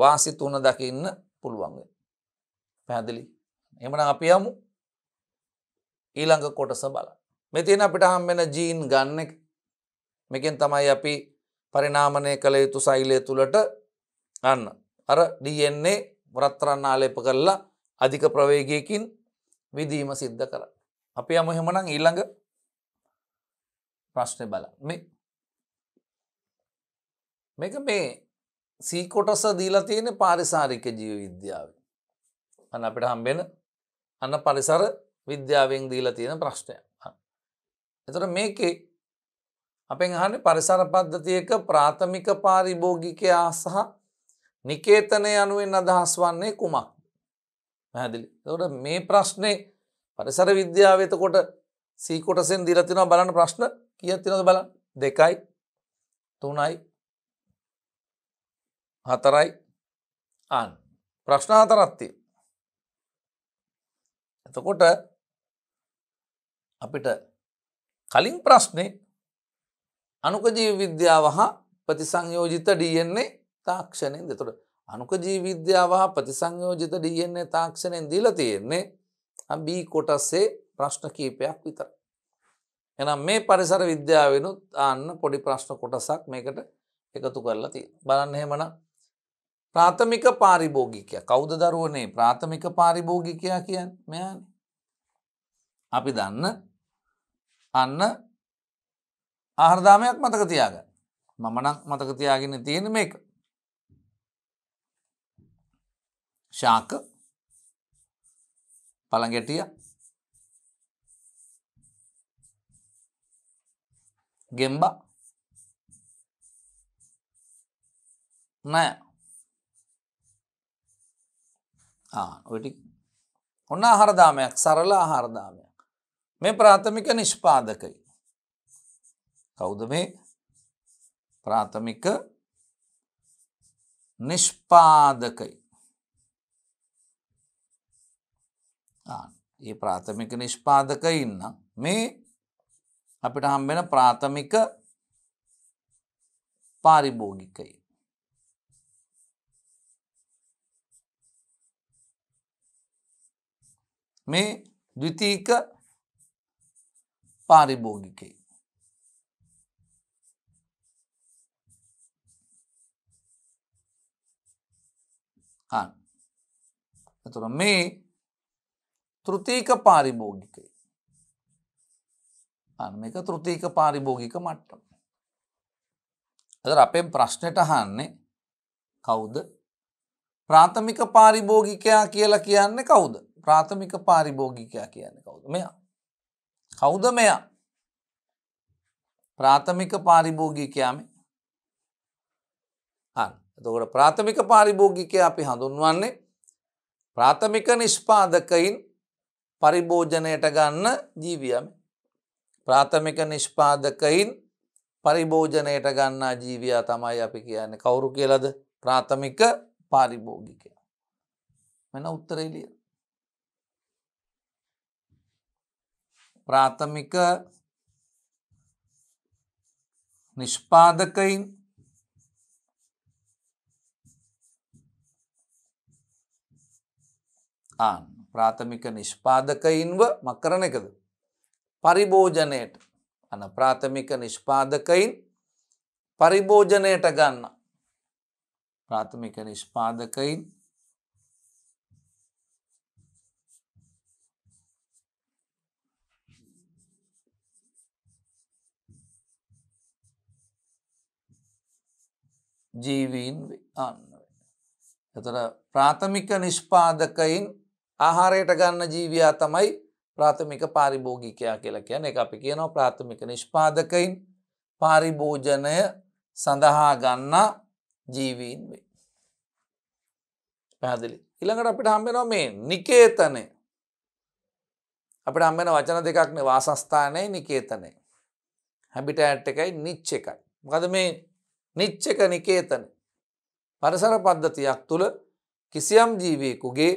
වාසි තුන දකින්න පුළුවන්ග පැහැදිලි එමන අපි යමු ඊළඟ කොටස බලා මෙතින අපිට හම්බෙන ජීන් ගන්න එක මෙකින් තමයි අපි පරිනාමනය කළ යුතු සෛලය තුළට අන්න අර ඩන්නේ මුරත්තරන්න ආලේප කරලා අධික ප්‍රවේගයකින් විදීම සිද්ධ කර අපි අමහෙමනං ඊළඟ ප්‍රශ්නය බල මේ මේක මේ සීකොටස දීලා තියෙන පාරිසාරික ජීව විද්‍යාව අන්න අපිට හම්බෙන අන්න පරිසර විද්‍යාවෙන් දීලා තියෙන ප්‍රශ්නය එතට මේකේ අපෙන් අහන්න පරිසර පද්ධතියක ප්‍රාථමික පාරිභෝගිකයා සහ නිකේතනය අනුවෙන් අදහස් වන්නේ කුමක් පැහැදිලි තොට මේ ප්‍රශ්නය පරිසර විද්‍යාවතකොට සීකොටසෙන් දිරතින බලන ප්‍රශ්න කියතිනද බල දෙකයි තුනයි හතරයි අන් ප්‍රශ්න හතරත්තිය එතකොට අපිට කලින් ප්‍රශ්නේ අනුකජීව විද්‍යාව හා ප්‍රතිසංයෝජිත ඩන්නේ තාක්ෂණයෙන් දෙතුට අනුකජී විද්‍යාව හා ප්‍රතිසංයෝජිත ඩන්නේ තාක්ෂණයෙන් දීල තියෙන්නේ අබී කොටස්සේ ප්‍රශ්න කීපයක් විතර. එනම් මේ පරිසර විද්‍යාවෙනුත් අන්න පොඩි ප්‍රශ්න කොටසක් මේකට එකතු කරලා තිය. බලන්න එහෙමන ප්‍රාථමික පාරිභෝගිකය කෞද දරුවනේ ප්‍රාථමික පාරිභෝගිකයා කියන් මෙයාන. අපි දන්න අන්න ආහරදාමයක් මතක තියාග මමනක් මතක තියාගෙන තියෙන මේක ශාක පළගැටිය ගෙම්බ නෑ ඔටි ඔන්න ආහරදාමයක් සරල ආහරදාමය මේ ප්‍රාථමික නිෂ්පාදකයි. කෞද මේ ප්‍රාථමික නිෂ්පාදකයි. ඒ ප්‍රාථමික නිෂ්පාදක ඉන්න මේ අපිට හම්බෙන ප්‍රාථමික පාරිභෝගිකයි. මේ දවිතීක පාරිභෝගිකයි. හන්. එතකොට මේ තෘතීක පාරිභෝගිකයි. අන්න මේක තෘතීක පාරිභෝගික මට්ටම. එතකොට අපේ ප්‍රශ්නෙට අහන්නේ කවුද? ප්‍රාථමික පාරිභෝගිකයා කියලා කියන්නේ කවුද? ප්‍රාථමික පාරිභෝගිකයා කියන්නේ කවුද? මෙයා. කෞද මෙයා ප්‍රාථමික පාරිභෝගිකයාම එතකොට ප්‍රාථමික පාරිභෝගිකය අපි හඳුන්වන්නේ ප්‍රාථමික නිෂ්පාදකයින් පරිභෝජනයට ගන්න ජීවියම ප්‍රාථමික නිෂ්පාදකයින් පරිභෝජනයට ගන්නා ජීවයා තමයි අපි කියන්නේ කවුරු කියලද ප්‍රාථමික පාරිභෝගිකය මෙන උත්තරේලිය പ്രാഥമിക നിഷ്പാദകයින් ආන් ප්‍රාථමික නිෂ්පාදකයින්ව මකරන එකද. පරිභෝජනයට අන ප්‍රාථමික නිෂ්පාදකයින් පරිභෝජනයට ගන්න. ප්‍රාථමික නිෂ්පාදකයින් ජීවීන් අන්න. එතට ප්‍රාථමික නිෂ්පාදකයින් ආහාරයට ගන්න ජීවයා තමයි ප්‍රාථමික පාරිභෝගිකයා කියලා කියන එක අපි කියනවා ප්‍රාථමික නිෂ්පාදකයින් පාරිභෝජනය සඳහා ගන්නා ජීවීන් වේ. පැදිලි ඉළඟට අපිට හම්බෙනවා මේ නිකේතනය අපිට අම්බෙන වචන දෙකක්න වාසස්ථානය නිකේතනය හැබිට ඇට් එකයි නිච්ච එකයි. මකද මේ නිච්චක නිකේතන. පරිසර පද්ධතියක් තුළ කිසියම් ජීවයකුගේ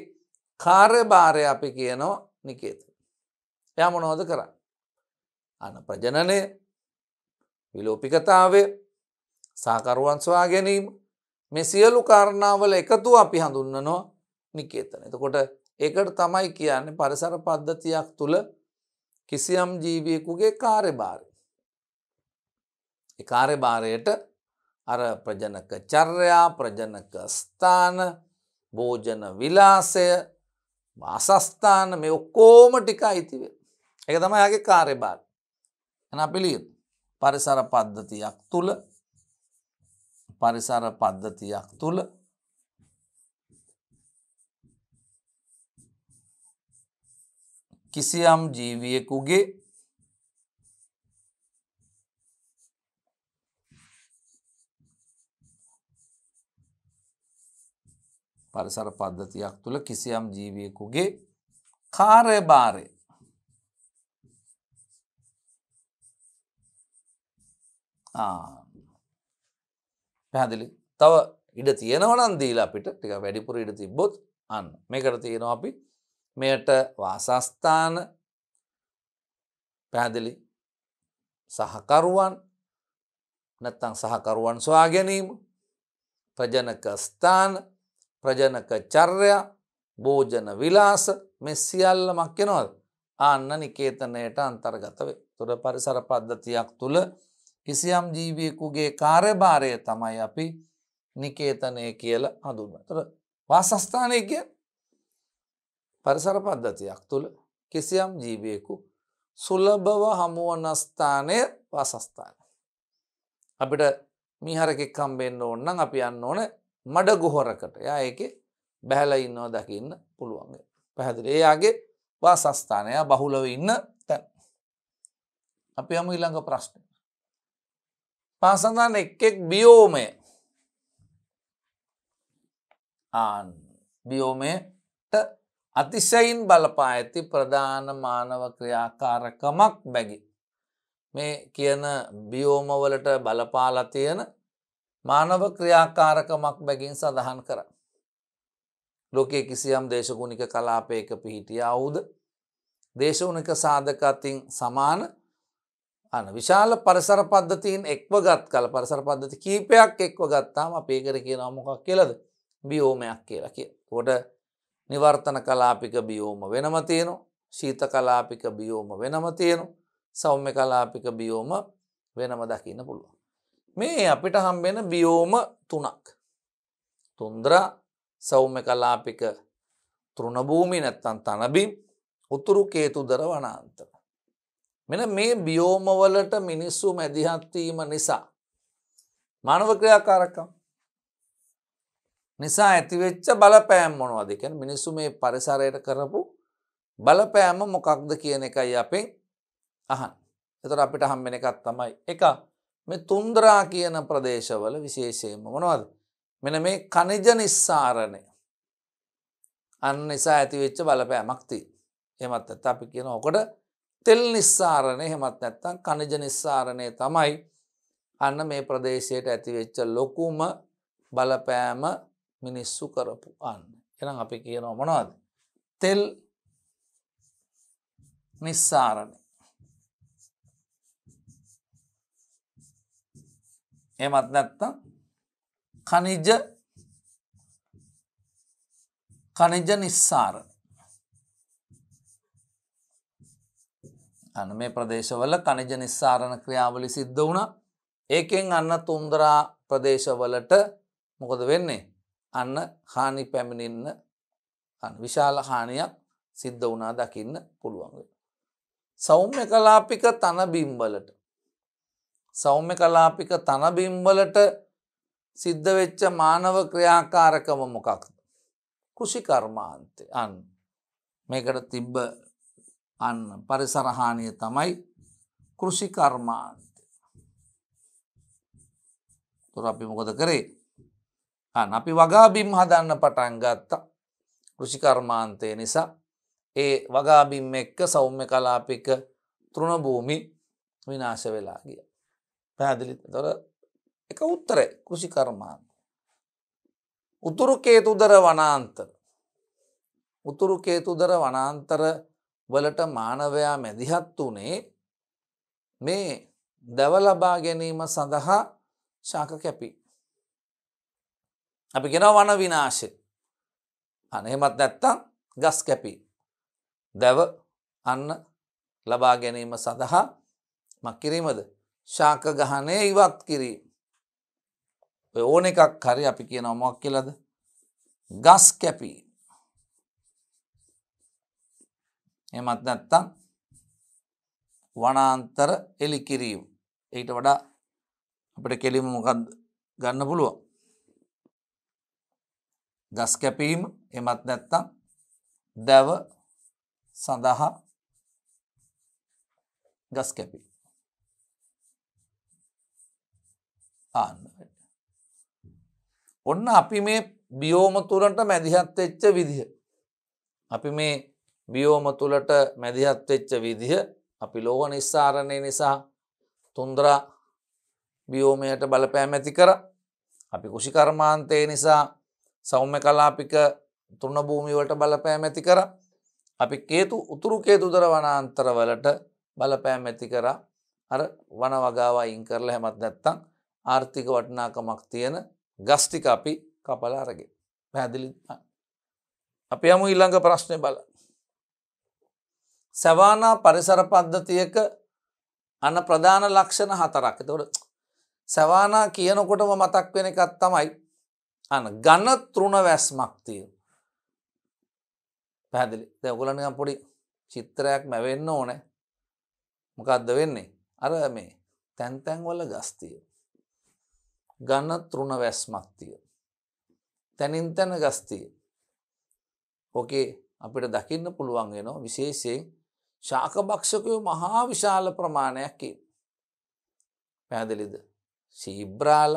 කාර්යභාරය අපි කියනෝ නිකේත. එයා මොනෝද කරන්න. අන ප්‍රජනනය විලෝපිකතාවය සාකරුවන් සොයා ගැනීම මෙ සියලු කාරණාවල එකතු අපි හඳුන්නනෝ නිකේතන. එතකොට ඒකට තමයි කියන්නේ පරිසර පද්ධතියක් තුළ කිසියම් ජීවියකුගේ කාර්යභාරය. කාර්යභාරයට අර ප්‍රජනක චර්යා ප්‍රජනක ස්ථාන භෝජන විලාසය වාසස්ථාන මේ ඔක්කෝම ටික අයිතිවේ. එක තම යගේ කාරෙබාල් එන පිළියුත් පරිසර පද්ධතියක් තුළ පරිසර පද්ධතියක් තුළ කිසියම් ජීවියෙකුගේ පරිසර පද්ධතියක් තුළ කිසියම් ජීවියකුගේ කාර්යභාරය පැදිලි තව ඉඩ තියෙනවනන් දීලා අපිට ටික වැඩිපුර ඉඩ තිබ්බොත් අන්න මේකට තියෙනවා අපි මෙයට වාසස්ථාන පැදිලි සහකරුවන් නැත්තං සහකරුවන් ස්වා ගැනීම ප්‍රජනක ස්ථාන ප්‍රජනක චර්යා භෝජන විලාස මෙ සියල්ල මක්කෙනවද ආන්න නිකේතනයට අන්තර්ගතවේ. තුොර පරිසර පද්ධතියක් තුළ කිසියම් ජීවියකුගේ කාර්යභාරය තමයි අපි නිකේතනය කියල හඳුන්න. තුර වාසස්ථානය කිය පරිසර පද්ධතියක් තුළ කිසියම් ජීවියකු සුලභව හමුවනස්ථානය වාසස්ථාන. අපිට මිහරකෙක් කම්බෙන්න්න ඕන්නන් අපි යන්න ඕන මඩ ගොහොරකට යා ඒක බැහැල ඉන්නවා දකින්න පුළුවන් පැහැදිලි ඒයාගේ වාසස්ථානයා බහුලව ඉන්න තැන් අපි යම ඉළඟ ප්‍රශ්න පාසඳන්න එක් එක් බියෝමය ආන් බියෝමයට අතිශයින් බලපා ඇති ප්‍රධාන මානව ක්‍රියාකාරකමක් බැගි මේ කියන බියෝමවලට බලපාලා තියෙන මානව ක්‍රියාකාරකමක් බැගින් සඳහන් කර. ලෝකයේ කිසියම් දේශගුණික කලාපයක පිහිටිය අවුද දේශවනික සාධකතින් සමාන අන විශාල පරිසර පද්ධතින් එක්ව ගත් කල පරිසර පද්ධති කීපයක් එක්ව ගත්තාම අපේකර කියන මොකක් කියලද බියෝමයක් කියලා කිය. කොට නිවර්තන කලාපික බියෝම වෙනම තියෙනු ශීත කලාපික බියෝම වෙනම තියෙනු සෞම්‍ය කලාපික බියෝම වෙනම දකින්න පුළුවන්. මේ අපිට හම්බෙන බියෝම තුනක්. තුන්දර සෞම්‍ය කලාපික තෘණභූමි නැත්තන් තනබිම් උතුරු කේතුදර වනාන්තර. මෙන මේ බියෝමවලට මිනිස්සු මැදිහත්වීම නිසා. මානව ක්‍රියාකාරකම් නිසා ඇතිවෙච්ච බලපෑම් මොනවදකැන මිනිස්සු මේ පරිසරයට කරපු බලපෑම මොකක්ද කියන එකයි අපෙන් අහන් එතර අපිට හම්බෙන එකත් තමයි එක මේ තුන්දරා කියන ප්‍රදේශවල විශේෂයෙන්ම මොනවද මෙන මේ කනිජ නිස්සාරණය අන්න නිසා ඇතිවෙච්ච බලපෑමක් තිී හෙමත් ඇත්ත අපි කියන ඕකොට තෙල් නිස්සාරණය හෙමත් නැත්තන් කනිජ නිස්සාරණය තමයි අන්න මේ ප්‍රදේශයට ඇතිවෙච්ච ලොකුම බලපෑම මිනිස්සු කරපු අන්න එනම් අපි කියන මොනවද තෙල් නිස්සාරණය එමත් නැත්තම් කනිජ කනිජ නිස්සාර අන මේ ප්‍රදේශවල කනිජ නිස්සාරණ ක්‍රියාවලි සිද්ධ වුණ ඒකෙන් අන්න තුන්දරා ප්‍රදේශවලට මොකද වෙන්නේ අන්න හානි පැමිණින්න විශාල හානියක් සිද්ධ වනා දකින්න පුළුවන්. සෞම්‍ය කලාපික තන බිම්බලට සෞම්‍ය කලාපික තනබිම්වලට සිද්ධ වෙච්ච මානව ක්‍රියාකාරකම මොකක්ද. කෘෂිකර්මාන්තය අන් මේකට තිබ්බ අන්න පරිසරහානිය තමයි කෘෂිකර්මාන්තය. තුර අපි මොකද කරේ අන් අපි වගාබිම් හදන්න පටන් ගත්තා කෘෂිකර්මාන්තය නිසා ඒ වගාබිම් එක්ක සෞම්‍ය කලාපික තෘණභූමි විනාශ වෙලා ගිය. පැහැදිලි තොර එක උත්තරය කෘෂිකර්මාන්ත. උතුරු කේතුදර වනාන්තර. උතුරු කේතුදර වනාන්තර වලට මානවයා මැදිහත් වනේ මේ දැවලබා ගැනීම සඳහා ශාක කැපි. අපි ගෙන වන විනාශය අනහෙමත් නැත්තං ගස් කැපි. දැව අන්න ලබා ගැනීම සඳහා මක්කිරීමද ශාක ගහනය ඉවත් කිරීම. ඕන එකක් හරි අපි කියන මොක් කියලද ගස් කැපී එමත් නැත්තම් වනාන්තර එලිකිරීම් ඊට වඩා අපට කෙලිම මොකක්ද ගන්න පුළුවන් ගස් කැපීම එමත් නැත්තම් දැව සඳහා ගස් කැපී ආන්න. ඔන්න අපි මේ බියෝම තුළට මැදිහත් එච්ච විදිහ. අපි මේ බියෝම තුළට මැදිහත් එච්ච විදිහ අපි ලෝව නිස්සාරණය නිසා තුන්දරා බියෝමයට බලපෑම ඇති කර අපි කුෂිකර්මාන්තය නිසා සෞම්ම කලාපික තුන්නභූමිවලට බලපෑම ඇති කර අපි කේතු උතුරු කේතුදර වනාන්තරවලට බලපෑම ඇති කර අර වන වගාව ඉංකරල හැමත් නැත්තං ආර්ථික වටිනාකමක් තියෙන ගස්ටික අපි කපලා අරගෙන පැදිලි අපි යමු ඊළඟ ප්‍රශ්නය බල සැවානා පරිසර පද්ධතියක අන ප්‍රධාන ලක්ෂණ හතරක් එතකොට සැවානා කියනකොටම මතක් වෙන එකත් තමයි අන ගන තෘුණ වැස්මක් තිය පැදිලි දැගුලනික පොඩි චිත්‍රයක් මැවෙන්න ඕනෑ මොකක්ද වෙන්නේ අර මේ තැන්තැන්වල ගස්තිය ඝන තෘණ වැස්මක් තියෙන. තැනින් තැන ගස් තියෙන. ඕකේ අපිට දකින්න පුළුවන් වෙනවා විශේෂයෙන් ශාක භක්ෂකයෝ මහා විශාල ප්‍රමාණයක් පැහැදිලිද සීබ්‍රාල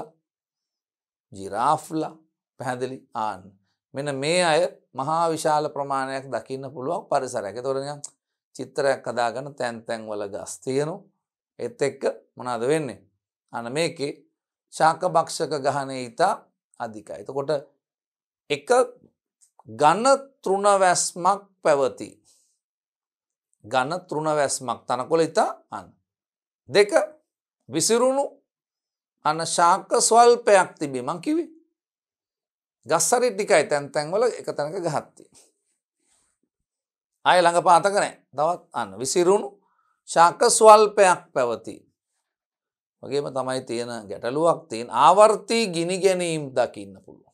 ජිරාෆ්ල පැහැදිලි ආන් මෙන මේ අය මහා විශාල ප්‍රමාණයක් දකින්න පුළුවන් පරිසරැක තොරන චිත්‍රයක් කදාගන තැන් තැන්වල ගස් තියනු එත් එක්ක මොනාද වෙන්නේ අන මේකේ ශාකභක්ෂක ගහනය ඉතා අධිකයි. එතකොට එක ගණ තෘණ වැස්මක් පැවති. ගණ තෘණ වැස්මක් තනකොළ ඉතා අන්න. දෙක විසිරුණු අන ශාක ස්වල්පයක් තිබේ මං කිවේ. ගස්සරි ටිකයි තැන් තැන්වල එක තැනක ගහත්ති. අය ළඟ පාතක නෑ තවත් අන්න විසිරුණු ශාක ස්වල්පයක් පැවතිී. වගේම තමයි තියෙන ගැටලුවක් තියෙන් ආවර්තී ගිනි ගැනීම් දකින්න පුළුවන්.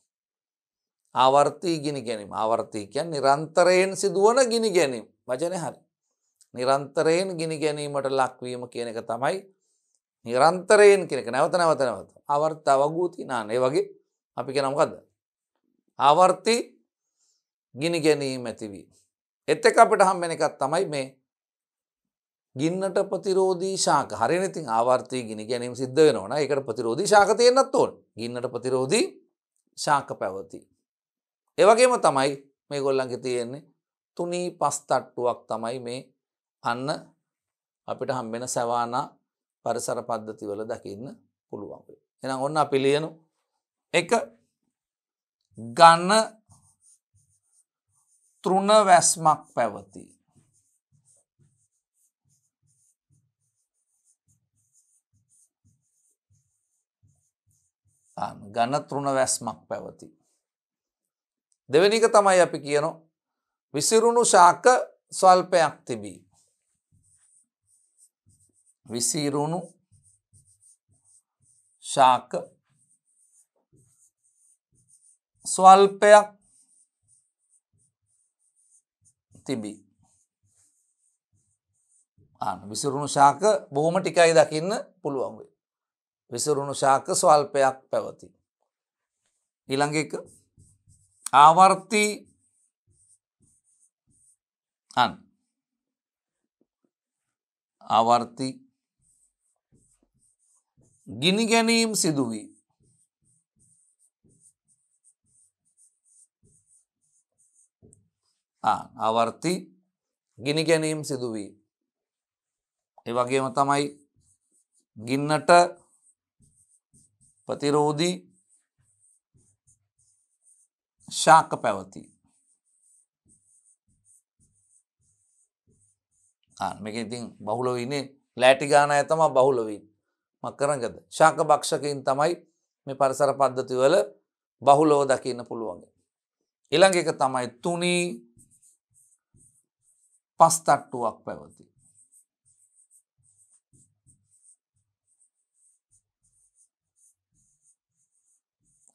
ආවර්තී ගිනි ගැනීම ආවර්තීකයන් නිරන්තරයෙන් සිදුවන ගිනි ගැනීම් වජන හරි. නිරන්තරයෙන් ගිනි ගැනීමට ලක්වීම කියන එක තමයි නිරන්තරයෙන් කෙනෙක නැවත නැවත නැවත අවර්ත අවගූති නානේ වගේ අපි කෙනමකද. ආවර්ති ගිනි ගැනීම ඇතිවී. එත්ත අපට හම්බෙන එකත් තමයි මේ ගින්නට ප්‍රතිරෝධී ශාක හරිනඉතින් ආවර්තය ගිනි ගැනීම සිද්ධ වෙනවන එකට ප්‍රතිරෝධී ශාකතයෙන්න්නත් ඕන් ගින්නට ප්‍රතිරෝධී ශාක පැවති. ඒවගේම තමයි මේ ගොල්ලන්ගෙ තියෙන්නේ තුනී පස් තට්ටුවක් තමයි මේ අන්න අපිට හම්බෙන සැවානා පරිසර පද්ධතිවල දකින්න පුළුවන්. එනම් ඔන්න අපිලියනු එක ගන්න තෘණ වැස්මක් පැවතිී. ගණතෘුණ වැස්මක් පැවති. දෙවැනික තමයි අපි කියනො විසිරුණු ශාක ස්වල්පයක් තිබී. විසිරුණු ශාක ස්වල්පයක් තිබී. විසිරුණු ශාක බොහොම ටිකයි දකින්න පුළුවන්වේ. විසුරුණු ශාක ස්වල්පයක් පැවති. ඉළඟ එක ආවර්ති අන් ආවර්ති ගිනි ගැනීම් සිදුවී ආවර්ති ගිනි ගැනීම් සිදුවී. ඒ වගේම තමයි ගින්නට ප්‍රතිරෝධී ශාක පැවති මේක ඉතින් බහුලවීනේ ලෑටි ගාන ඇතම බහුලවී මක්කරගද ශාක භක්ෂකින් තමයි මේ පරිසර පද්ධති වල බහුලෝ දකින්න පුළුවන්ගේ. ඉළඟ එක තමයි තුනී පස්තට්ටුවක් පැවති.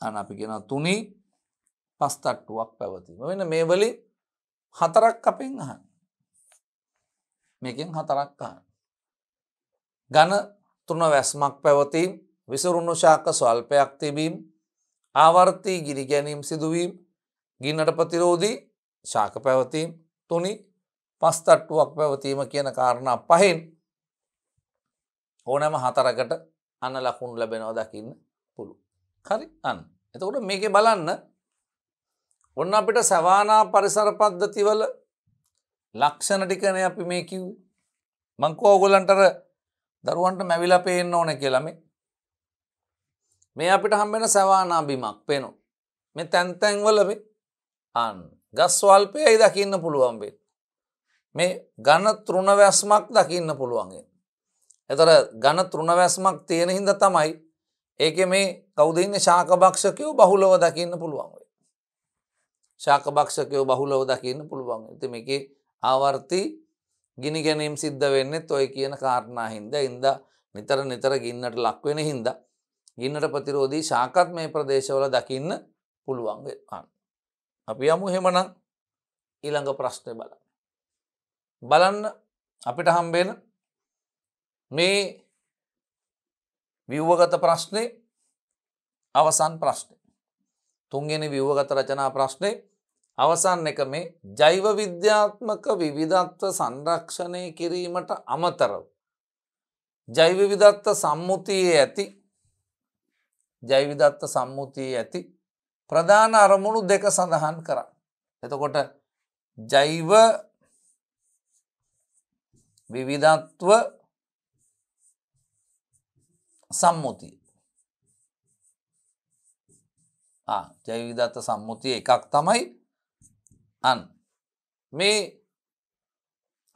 අන අපි කියෙන තුනී පස්තට්ටුවක් පැවතිීම වෙන මේ වලි හතරක් අපෙන් අහන් මේකින් හතරක්කාන්න ගන තුන වැස්මක් පැවතීම් විසුරුණු ශාක ස්වල්පයක් තිබීම් ආවර්තී ගිරි ගැනීම් සිදුවීම් ගින්නට ප්‍රතිරෝධී ශාක පැවතීම් තුනි පස්තට්ටුවක් පැවතීම කියන කාරණා පහෙන් ඕනෑම හතරකට අන ලකුණු ලැබෙනව දකින්න පුළු. හරි අන්න. එතකොට මේක බලන්න ඔන්න අපිට සවානා පරිසර පද්ධතිවල ලක්ෂණ ටිකන අපි මේ කිව් මංකෝ ඔගොලන්ටර දරුවන්ට මැවිලා පේන්න ඕන කියලම මේ අපිට හම්බෙන සවානා බිමක් පේනු මේ තැන්තැන්වලබේ අන් ගස්වල්පයයි දකින්න පුළුවන්බේ මේ ගණ තෘුණ වැස්මක් දකින්න පුළුවන්ගේ එතර ගණ තෘුණ වැස්මක් තියෙන හිද තමයි ඒක මේ කවදන්න ශාකභක්ෂකයෝ බහුලව දකින්න පුළුවන්වේ. ශාකභක්ෂකයෝ බහුලව දකින්න පුළුවන් ඇති මේක ආවර්ති ගිනි ගැනීම් සිද්ධ වෙන්නෙත් ඔය කියන කාරණා හින්ද ඉන්ද නිතර නිතර ගින්නට ලක්වෙන හින්ද. ගින්නට ප්‍රතිරෝධී ශාකත් මේ ප්‍රදේශවල දකින්න පුළුවන්ගේ අන්න. අපි යමු හෙමන ඊළඟ ප්‍රශ්නය බලන්න. බලන්න අපිට හම්බෙන මේ ව්‍යව්වගත ප්‍රශ්නේ අවසන් ප්‍රශ්නය. තුන්ගෙන ව්‍යව්වගත රචනා ප්‍රශ්නේ අවසන් එක මේ ජෛව විද්‍යාත්මක විවිධත්ව සංරක්ෂණය කිරීමට අමතරව. ජෛවවිදත්ත සම්මුතියේ ඇති ජෛවිදත්ත සම්මුතියේ ඇති ප්‍රධාන අරමුණු දෙක සඳහන් කර. එතකොට ජෛව විවිධත්ව සම්මුතිය ජයවිදත්ත සම්මුතිය එකක් තමයි අන් මේ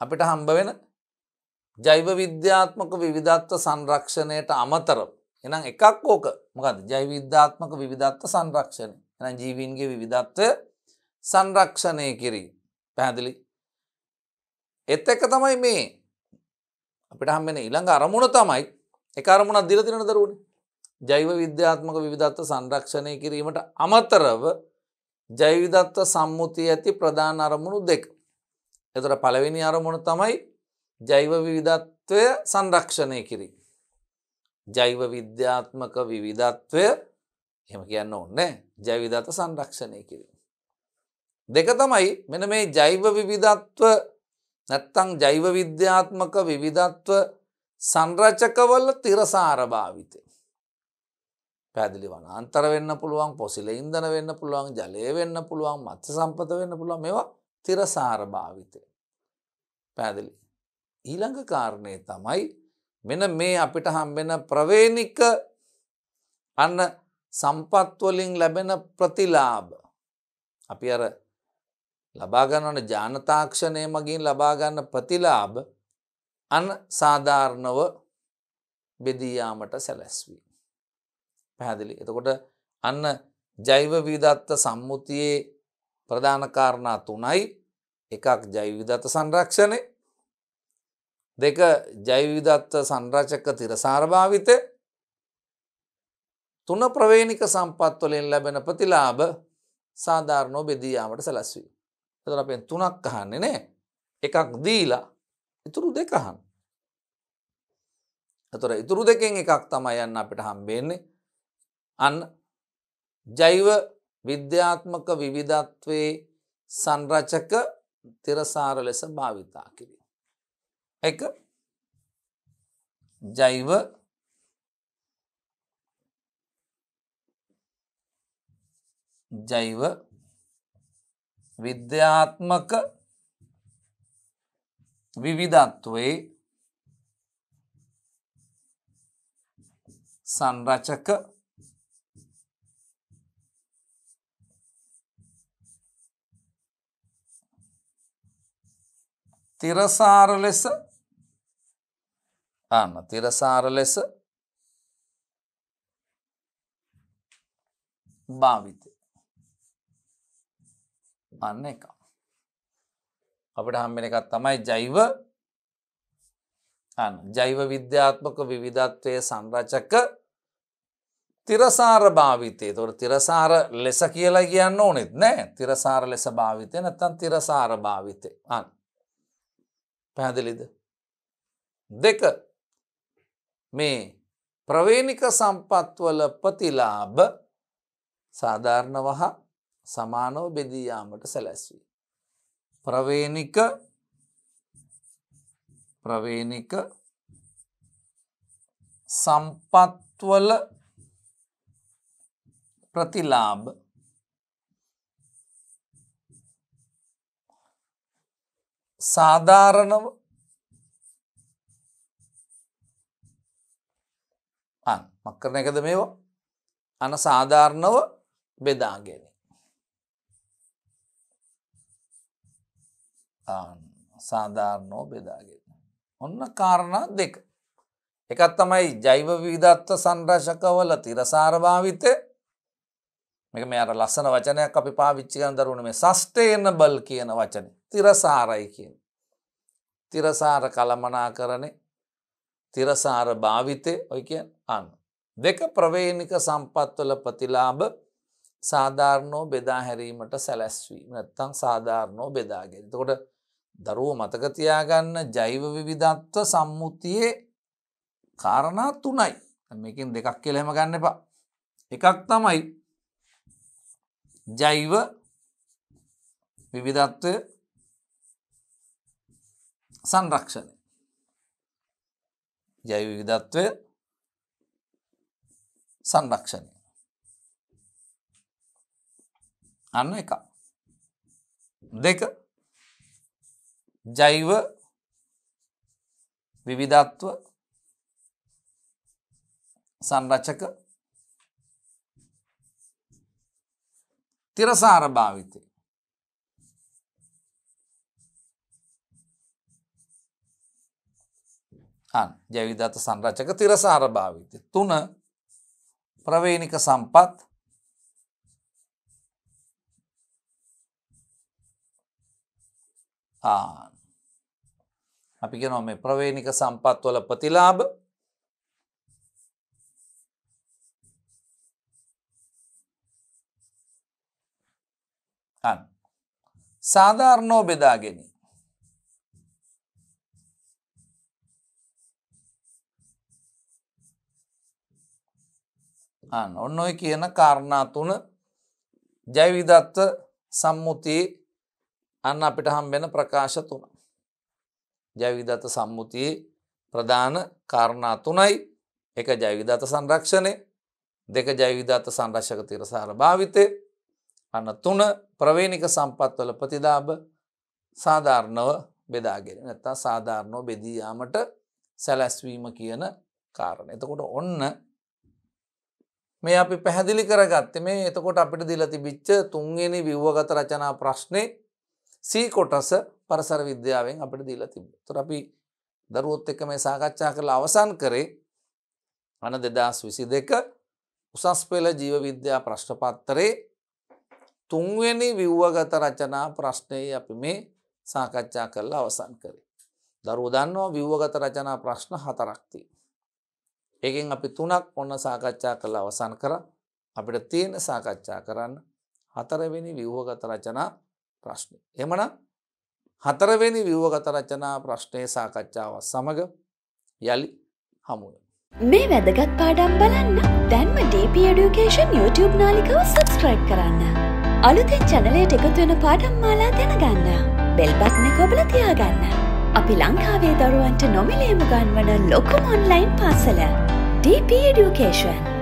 අපිට හම්බ වෙන ජෛව විද්‍යාත්මක විවිධත්ව සංරක්ෂණයට අමතර එනම් එකක් ඕක මොකද ජෛවිද්‍යාත්මක විධත්ව සංරක්ෂණය එනම් ජීවීන්ගේ විධත්වය සංරක්ෂණය කිරී පැහැදිලි එත් එක තමයි මේ අපිට හම්බෙන ඉළඟ අරමුණ තමයි එක අරමුණක් දිල තිරෙන දරුවනේ ජෛව විද්‍යාත්මක විධත්ව සංරක්ෂණය කිරීමට අමතරව ජෛවිධත්ව සම්මුතිය ඇති ප්‍රධාන අරමුණු දෙක. එතට පළවෙනි අරමුණ තමයි ජෛව විවිධත්වය සංරක්ෂණය කිරීම. ජෛව විද්‍යාත්මක විවිධත්වය එම කියන්න ඕන්නෑ ජෛවිධත සංරක්ෂණය කිරීම. දෙක තමයි මෙන මේ ජෛව විවිධත්ව නැත්තං ජෛව විද්‍යාත්මක විවිධත්ව සංරචකවල තිරසාර භාවිතය. පැදිලි වන අන්තර වෙන්න පුළුවන් පොසිල ඉන්දන වෙන්න පුළුවන් ජලය වෙන්න පුළුවන් මත්්‍ය සම්පත වෙන්න පුළුවන් මෙවා තිරසාර භාවිතය. පැදිලි. ඊළඟ කාරණය තමයි මෙන මේ අපිට හම්බෙන ප්‍රවේනික අන්න සම්පත්වලින් ලැබෙන ප්‍රතිලාභ. අපි අර ලබාගන්නවන ජානතාක්ෂණය මගින් ලබාගන්න ප්‍රතිලාභ අන සාධාරණව බෙදීයාමට සැලැස්වී. පැහැදිලි එතකොට අන්න ජෛව වීදත්ත සම්මුතියේ ප්‍රධානකාරණා තුනයි එකක් ජෛවිදත්ත සංරක්ෂණය දෙක ජෛවිදත්ත සංරාචක තිරසාරභාවිත තුන ප්‍රවේණික සම්පත්වලින් ලැබෙන ප්‍රතිලාබ සාධාරණෝ බෙදීයාමට සැලැස්වී. එතර අපෙන් තුනක් අහන්නේ නෑ එකක් දීලා ඉතුරු දෙකහන්. ඇතොර ඉතුරු දෙකෙන් එකක් තමයි යන්න අපිට හම්බෙන්නේ අන්න ජෛව විද්‍යාත්මක විවිධත්වේ සංරචක තිරසාර ලෙස භාවිතා කිරීම. එක ජෛව ජෛව විද්‍යාත්මක විවිධත්වේ සංරචක තිරසාර ලෙස අන්න තිරසාර ලෙස භාවිතය අන්න එකක් අපට හම්බෙන එකත් තමයි ජෛව ජෛව විද්‍යාත්මක විවිධත්වය සංරචක තිරසාර භාවිතය තොට තිරසාර ලෙස කියලා කියන්න ඕනෙත් නෑ තිරසාර ලෙස භාවිතය නැත්තන් තිරසාර භාවිතය අන් පැහැදිලිද දෙක මේ ප්‍රවේණික සම්පත්වල ප්‍රතිලාභ සාධාරණ වහ සමානෝ බෙදීයාමට සැලැස්වී ප්‍රවේනික ප්‍රවේනික සම්පත්වල ප්‍රතිලාභ සාධාරණව මක්කරන එකද මේවා අන සාධාරණව බෙදාගෙන. තාන් සාධාරණෝ බෙදාගෙන. ඔන්න කාරණා දෙක. එකත් තමයි ජෛව වීධත්ව සංරශකවල තිරසාරභාවිතය මේක මේ අර ලස්සන වචනයක් අපි පාවිච්චි කරන දරුණ මේ සස්ටේන බල් කියන වචන තිරසාරයි කියන. තිරසාර කළමනා කරනේ තිරසාර භාවිතය ඔය කිය අන්න. දෙක ප්‍රවේණික සම්පත්වල ප්‍රතිලාභ සාධාරණෝ බෙදා හැරීමට සැලැස්වීම නැත්තං සාධාරණෝ බෙදාගෙන. තකොට දරුව මතකතියාගන්න ජෛව විවිධත්ව සම්මුතියේ කාරණා තුනයි මේකින් දෙකක් කියලහෙම ගන්න එපා එකක් තමයි ජෛව විවිධත්වය සංරක්ෂණය ජෛව විවිධත්වය සංරක්ෂණය අන්න එක දෙක ජෛව විවිධත්ව සංරචක තිරසාර භාවිතය අන් ජවිධත සංරචක තිරසාර භාවිතය තුන ප්‍රවේණික සම්පත් ආන් අපි කෙනො මේ ප්‍රවේණික සම්පත්වල ප්‍රතිලාභ සාධාරණෝ බෙදාගෙන ඔන්න ඔය කියන කාරණා තුන ජයවිදත්ත සම්මුතිය අන්න අපිට හම්බෙන ප්‍රකාශ තුන ජයවිධත සම්මුතියේ ප්‍රධාන කාරණා තුනයි එක ජයවිධත සංරක්ෂණය දෙක ජයවිධත සංරක්ෂක තිරසාර භාවිතය අන්න තුන ප්‍රවේණික සම්පත්වල ප්‍රතිදාභ සාධාරණව බෙදාගෙන නැත්තා සාධාරණෝ බෙදීයාමට සැලැස්වීම කියන කාරණ. එතකොට ඔන්න මේ අපි පැහැදිලි කරගත්ත මේ එතකොට අපිට දිලති බිච්ච තුන්ගෙන විව්වගත රචනා ප්‍රශ්නය සී කොටස පරසර විද්‍යාවෙන් අපිට දීලා තිබ තුර අපි දරුවොත් එක මේ සාකච්ඡා කරලා අවසන් කරේ අන දෙදස් විසි දෙක උසස් පෙළ ජීව විද්‍යා ප්‍රශ්න පත්තරේ තුන්වෙනි විව්වගත රචනා ප්‍රශ්නය අපි මේ සාකච්ඡා කරලා අවසන් කරේ. දරු දන්නවා විව්වගත රචනා ප්‍රශ්න හතරක්ති. ඒකෙන් අපි තුනක් ඔන්න සාකච්ඡා කළ අවසන් කර අපිට තියෙන සාකච්ඡා කරන්න හතරවෙනි විව්වගත රචනා ප්‍රශ්නය. එමන හතරවෙනි විවගත රචනා ප්‍රශ්නය සාකච්ඡාව සමඟ යළි හමුව. මේ වැදගත් පාඩම් බලන්න දැන්ම DP Education YouTube නාලිකව සබස්ක්‍රයිබ් කරන්න. අලුතින් චනලයට එකතුවෙන පාඩම් මාලා දැනගන්න. බෙල්බත්න කොබල තියාගන්න. අපි ලංකාවේ දරුවන්ට නොමිලේම ගන්වන ලොකුම ඔන්ලයින් පාසල DP Education.